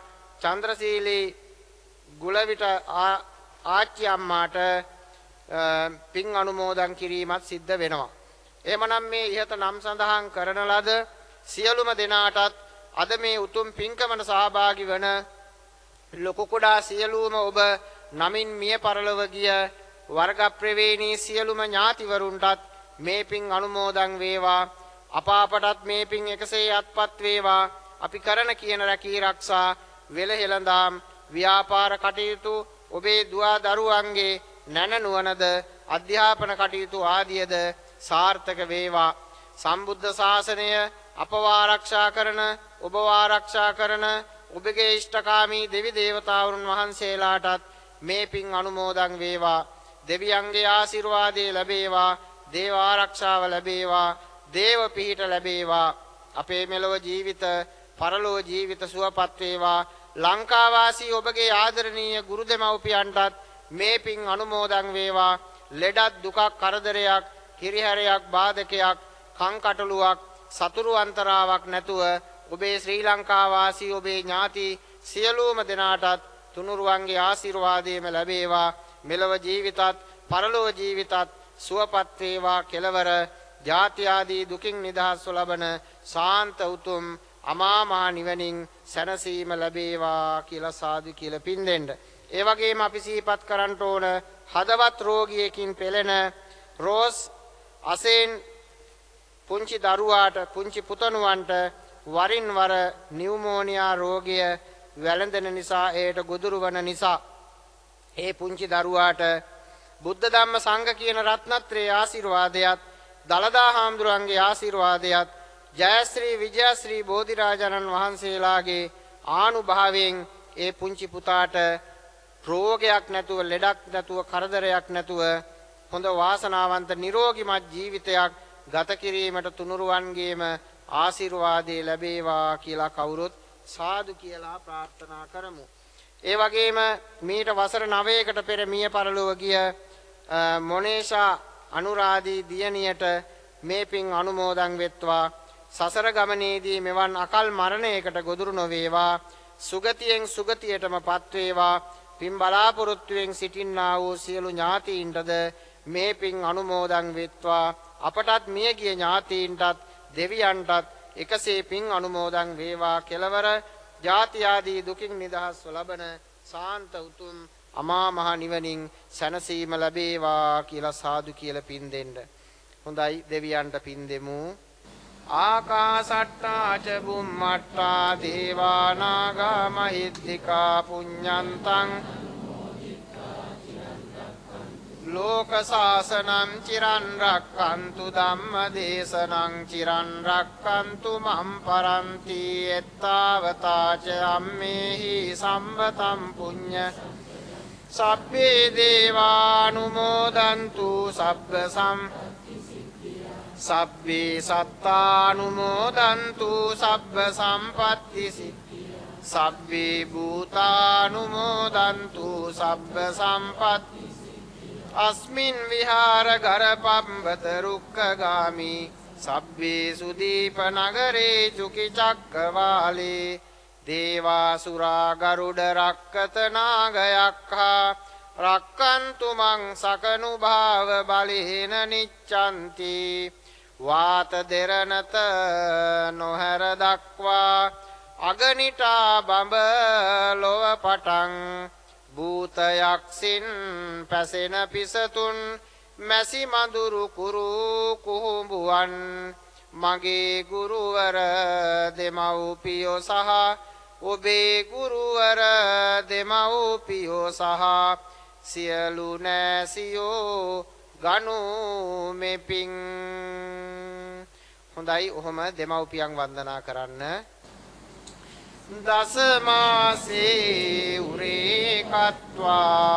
චන්ද්‍රසීලී ගුලවිට ආච්චි අම්මාට පින් අනුමෝදන් කිරීමත් සිද්ධ වෙනවා. එහෙමනම් මේ ඉහත නම් සඳහන් කරන ලද සියලුම දෙනාටත් අද මේ උතුම් පින්කමට සහභාගී වන ලොකු කුඩා සියලුම ඔබ නමින් මිය පරලොව ගිය වර්ග ප්‍රවේණී සියලුම ඥාතිවරුන්ටත් මේ පින් අනුමෝදන් වේවා අපාපටත් මේ පින් එකසේ අත්පත් වේවා අපි කරන කියන රැකී ආරක්ෂා වෙලහෙළඳාම් ව්‍යාපාර කටයුතු ඔබේ දුවා දරුවන්ගේ නැනනුවනද අධ්‍යාපන කටයුතු ආදියද සාර්ථක වේවා. සම්බුද්ධ ශාසනය අපව ආරක්ෂා කරන ඔබ ආරක්ෂා කරන ඔබගේ ඉෂ්ඨකාමී දෙවි දේවතාවුන් වහන්සේලාටත් මේ පින් අනුමෝදන් වේවා. දෙවියන්ගේ ආශිර්වාදය ලැබේවා. දේව ආරක්ෂාව ලැබේවා. දේව පිහිට ලැබේවා. අපේ මෙලොව ජීවිත, පරලොව ජීවිත සුවපත් වේවා. ලංකාවාසී ඔබගේ ආදරණීය ගුරු දෙමව්පියන්ටත් මේ පින් අනුමෝදන් වේවා. ලෙඩක් දුකක් කරදරයක් හිරිහැරයක් බාධකයක් කංකටලුවක් සතුරු අන්තරාවක් නැතුව ඔබේ ශ්‍රී ලංකාවාසී ඔබේ ඥාති සියලුම දෙනාටත් තුනුරුවන්ගේ ආශිර්වාදයම ලැබේවා මෙලව ජීවිතත් පරලොව ජීවිතත් සුවපත් වේවා කෙලවර ජාති ආදී දුකින් නිදහස්ව ලබන සාන්ත උතුම් අමා මහ නිවනින් සැනසීම ලැබේවා කියලා සාදු කියලා පින් දෙන්න. ඒ වගේම අපි සිහිපත් කරන්න ඕන හදවත් රෝගියෙකින් පෙළෙන රෝස් අසෙන් පුංචි දරුවාට පුංචි පුතණුවන්ට වරින් වර නියුමෝනියා රෝගය වැළඳෙන නිසා ඒට ගොදුරු වන නිසා ඒ පුංචි දරුවාට බුද්ධ ධම්ම සංඝ කියන රත්නත්‍රයේ ආශිර්වාදයත් දලදා හාමුදුරන්ගේ ආශිර්වාදයත් ජයශ්‍රී විජයශ්‍රී බෝධිරාජාණන් වහන්සේලාගේ ආනුභාවයෙන් ඒ පුංචි පුතාට රෝගයක් නැතුව ලෙඩක් නැතුව කරදරයක් නැතුව හොඳ වාසනාවන්ත නිරෝගිමත් ජීවිතයක් ගත කිරීමට තුනුරුවන්ගේම ආශිර්වාදය ලැබේවා කියලා කවුරුත් සාදු කියලා ප්‍රාර්ථනා කරමු. ඒ වගේම මීට වසර 9කට පෙර මිය පරලොව ගිය මොනේෂා අනුරාදී දියණියට මේ පින් අනුමෝදන් වෙත්වා සසර ගමනේදී මෙවන් අකල් මරණයකට ගොදුරු නොවේවා සුගතියෙන් සුගතියටම පත්වේවා පින් බලාපොරොත්තුවෙන් සිටින්නා වූ සියලු ඥාතීන්ටද මේ පින් අනුමෝදන් වෙත්වා අපටත් මියගිය ඥාතීන්ටත් දෙවියන්ටත් එකසේ පින් අනුමෝදන් වේවා කෙලවර ජාති ආදී දුකින් නිදහස්ව ලබන සාන්ත උතුම් අමා මහ නිවනින් සැනසීම ලැබේවා කියලා සාදු කියලා පින් දෙන්න. හොඳයි දෙවියන්ට පින් දෙමු. ආකාසට්ටා ච බුම්මට්ටා දේවා නාග මහිද්దికා පුඤ්ඤන්තං ලෝක සාසනං චිරන් රක්칸තු ධම්ම දේශනං චිරන් රක්칸තු මම් පරන්ති එත්තාවතා ච අම්මේහි සම්වතම් පුඤ්ඤ සබ්බේ දේවානුමෝදන්තු සබ්බ සම්ප සබ්බේ සත්තානුමෝදන්තු සබ්බ සම්පත්ති සිද්ධියා සබ්බේ භූතානුමෝදන්තු සබ්බ සම්පත්ති අස්මින් විහාර ගරපම්බත රුක්කගාමි සබ්බේ සුදීප නගරේ චුකි චක්කවාලේ දේවාසුරා ගරුඩ රක්කත නාගයක්හා රක්කන්තු මං සකනුභාව බලහින නිච්ඡන්ති වාත දෙරනත නොහැර දක්වා අගනිටා බඹ ලොව පටන් භූතයක්සින් පැසෙන පිසතුන් මැසි මඳුරු කුරු කුහුඹුවන් මගේ ගුරුවර දෙමව්පියෝ සහ ඔබේ ගුරුවර දෙමව්පියෝ සහ සියලු නෑසියෝ ගනු මෙපින් හොඳයි ඔහොම දෙමව්පියන් වන්දනා කරන්න දස මාසේ උරේ කත්වා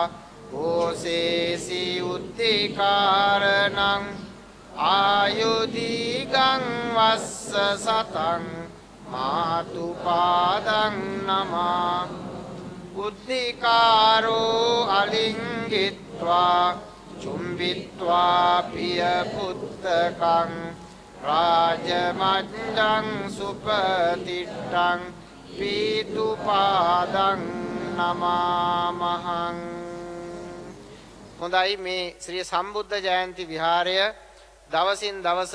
ඕසේසි උත්තිකාරණං ආයුදීගං වස්ස සතං මාතු පාදං නමා උද්දිකාරෝ අලිංගිත්වා චුම්බිත්වා පිය පුත්තකං රාජමච්ඡං සුපතිට්ඨං පීතුපාදං නමාමහං හොඳයි මේ ශ්‍රී සම්බුද්ධ ජයන්ති විහාරය දවසින් දවස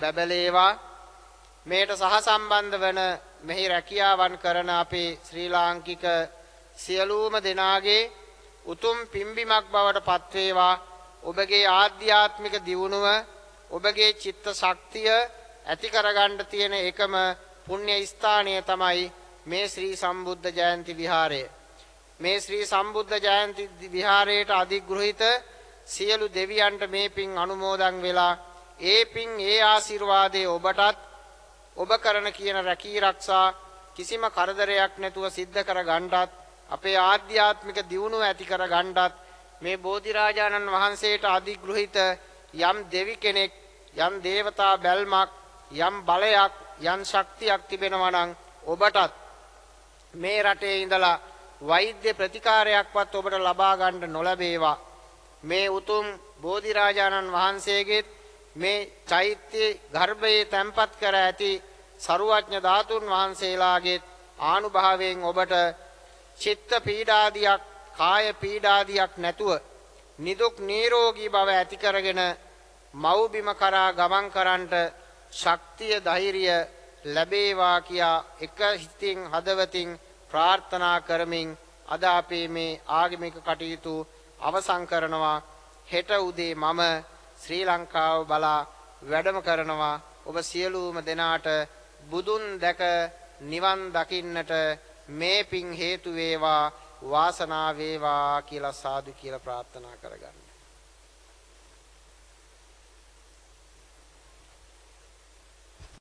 බැබලේවා මේට සහසම්බන්ධ වන මෙහි රැකියාවන් කරන අපේ ශ්‍රී ලාංකික සියලුම දෙනාගේ උතුම් පිම්බිමක් බවට පත්වේවා ඔබගේ ආධ්‍යාත්මික දියුණුව ඔබගේ චිත්ත ශක්තිය ඇති කරගන්න තියෙන එකම පුණ්‍ය ස්ථානය තමයි මේ ශ්‍රී සම්බුද්ධ ජයන්ති විහාරය. මේ ශ්‍රී සම්බුද්ධ ජයන්ති විහාරයට අධිග්‍රහිත සියලු දෙවියන්ට මේ පින් අනුමෝදන් වෙලා ඒ පින් ඒ ආශිර්වාදයේ ඔබටත් ඔබ කරන කියන රැකී රක්ෂා කිසිම කරදරයක් නැතුව සිද්ධ කර ගන්නටත් අපේ ආධ්‍යාත්මික දියුණුව ඇති කර ගන්නටත් මේ බෝධිරාජාණන් වහන්සේට අධිග්‍රහිත යම් දෙවි කෙනෙක් යම් දේවතා බැල්මක් යම් බලයක් යම් ශක්තියක් තිබෙනවා නම් ඔබටත් මේ රටේ ඉඳලා වෛද්‍ය ප්‍රතිකාරයක්වත් ඔබට ලබා ගන්න නොලැබේවා මේ උතුම් බෝධිරාජාණන් වහන්සේගේ මේ චෛත්‍ය ගර්භයේ තැන්පත් කර ඇති සරුවඥ ධාතුන් වහන්සේලාගේ ආනුභාවයෙන් ඔබට චිත්ත පීඩාදියක් කාය පීඩාදියක් නැතුව නිදුක් නිරෝගී බව ඇති කරගෙන මව්බිම කරා ගමන් කරන්නට ශක්තිය ධෛර්යය ලැබේවා කියා එක හිතින් හදවතින් ප්‍රාර්ථනා කරමින් අද අපේ මේ ආගමික කටයුතු අවසන් කරනවා හෙට උදේ මම ශ්‍රී ලංකාව බලා වැඩම කරනවා ඔබ සියලුම දෙනාට බුදුන් දැක නිවන් දකින්නට මේ පිං හේතු වේවා වාසනාව වේවා කියලා සාදු කියලා ප්‍රාර්ථනා කරගන්න.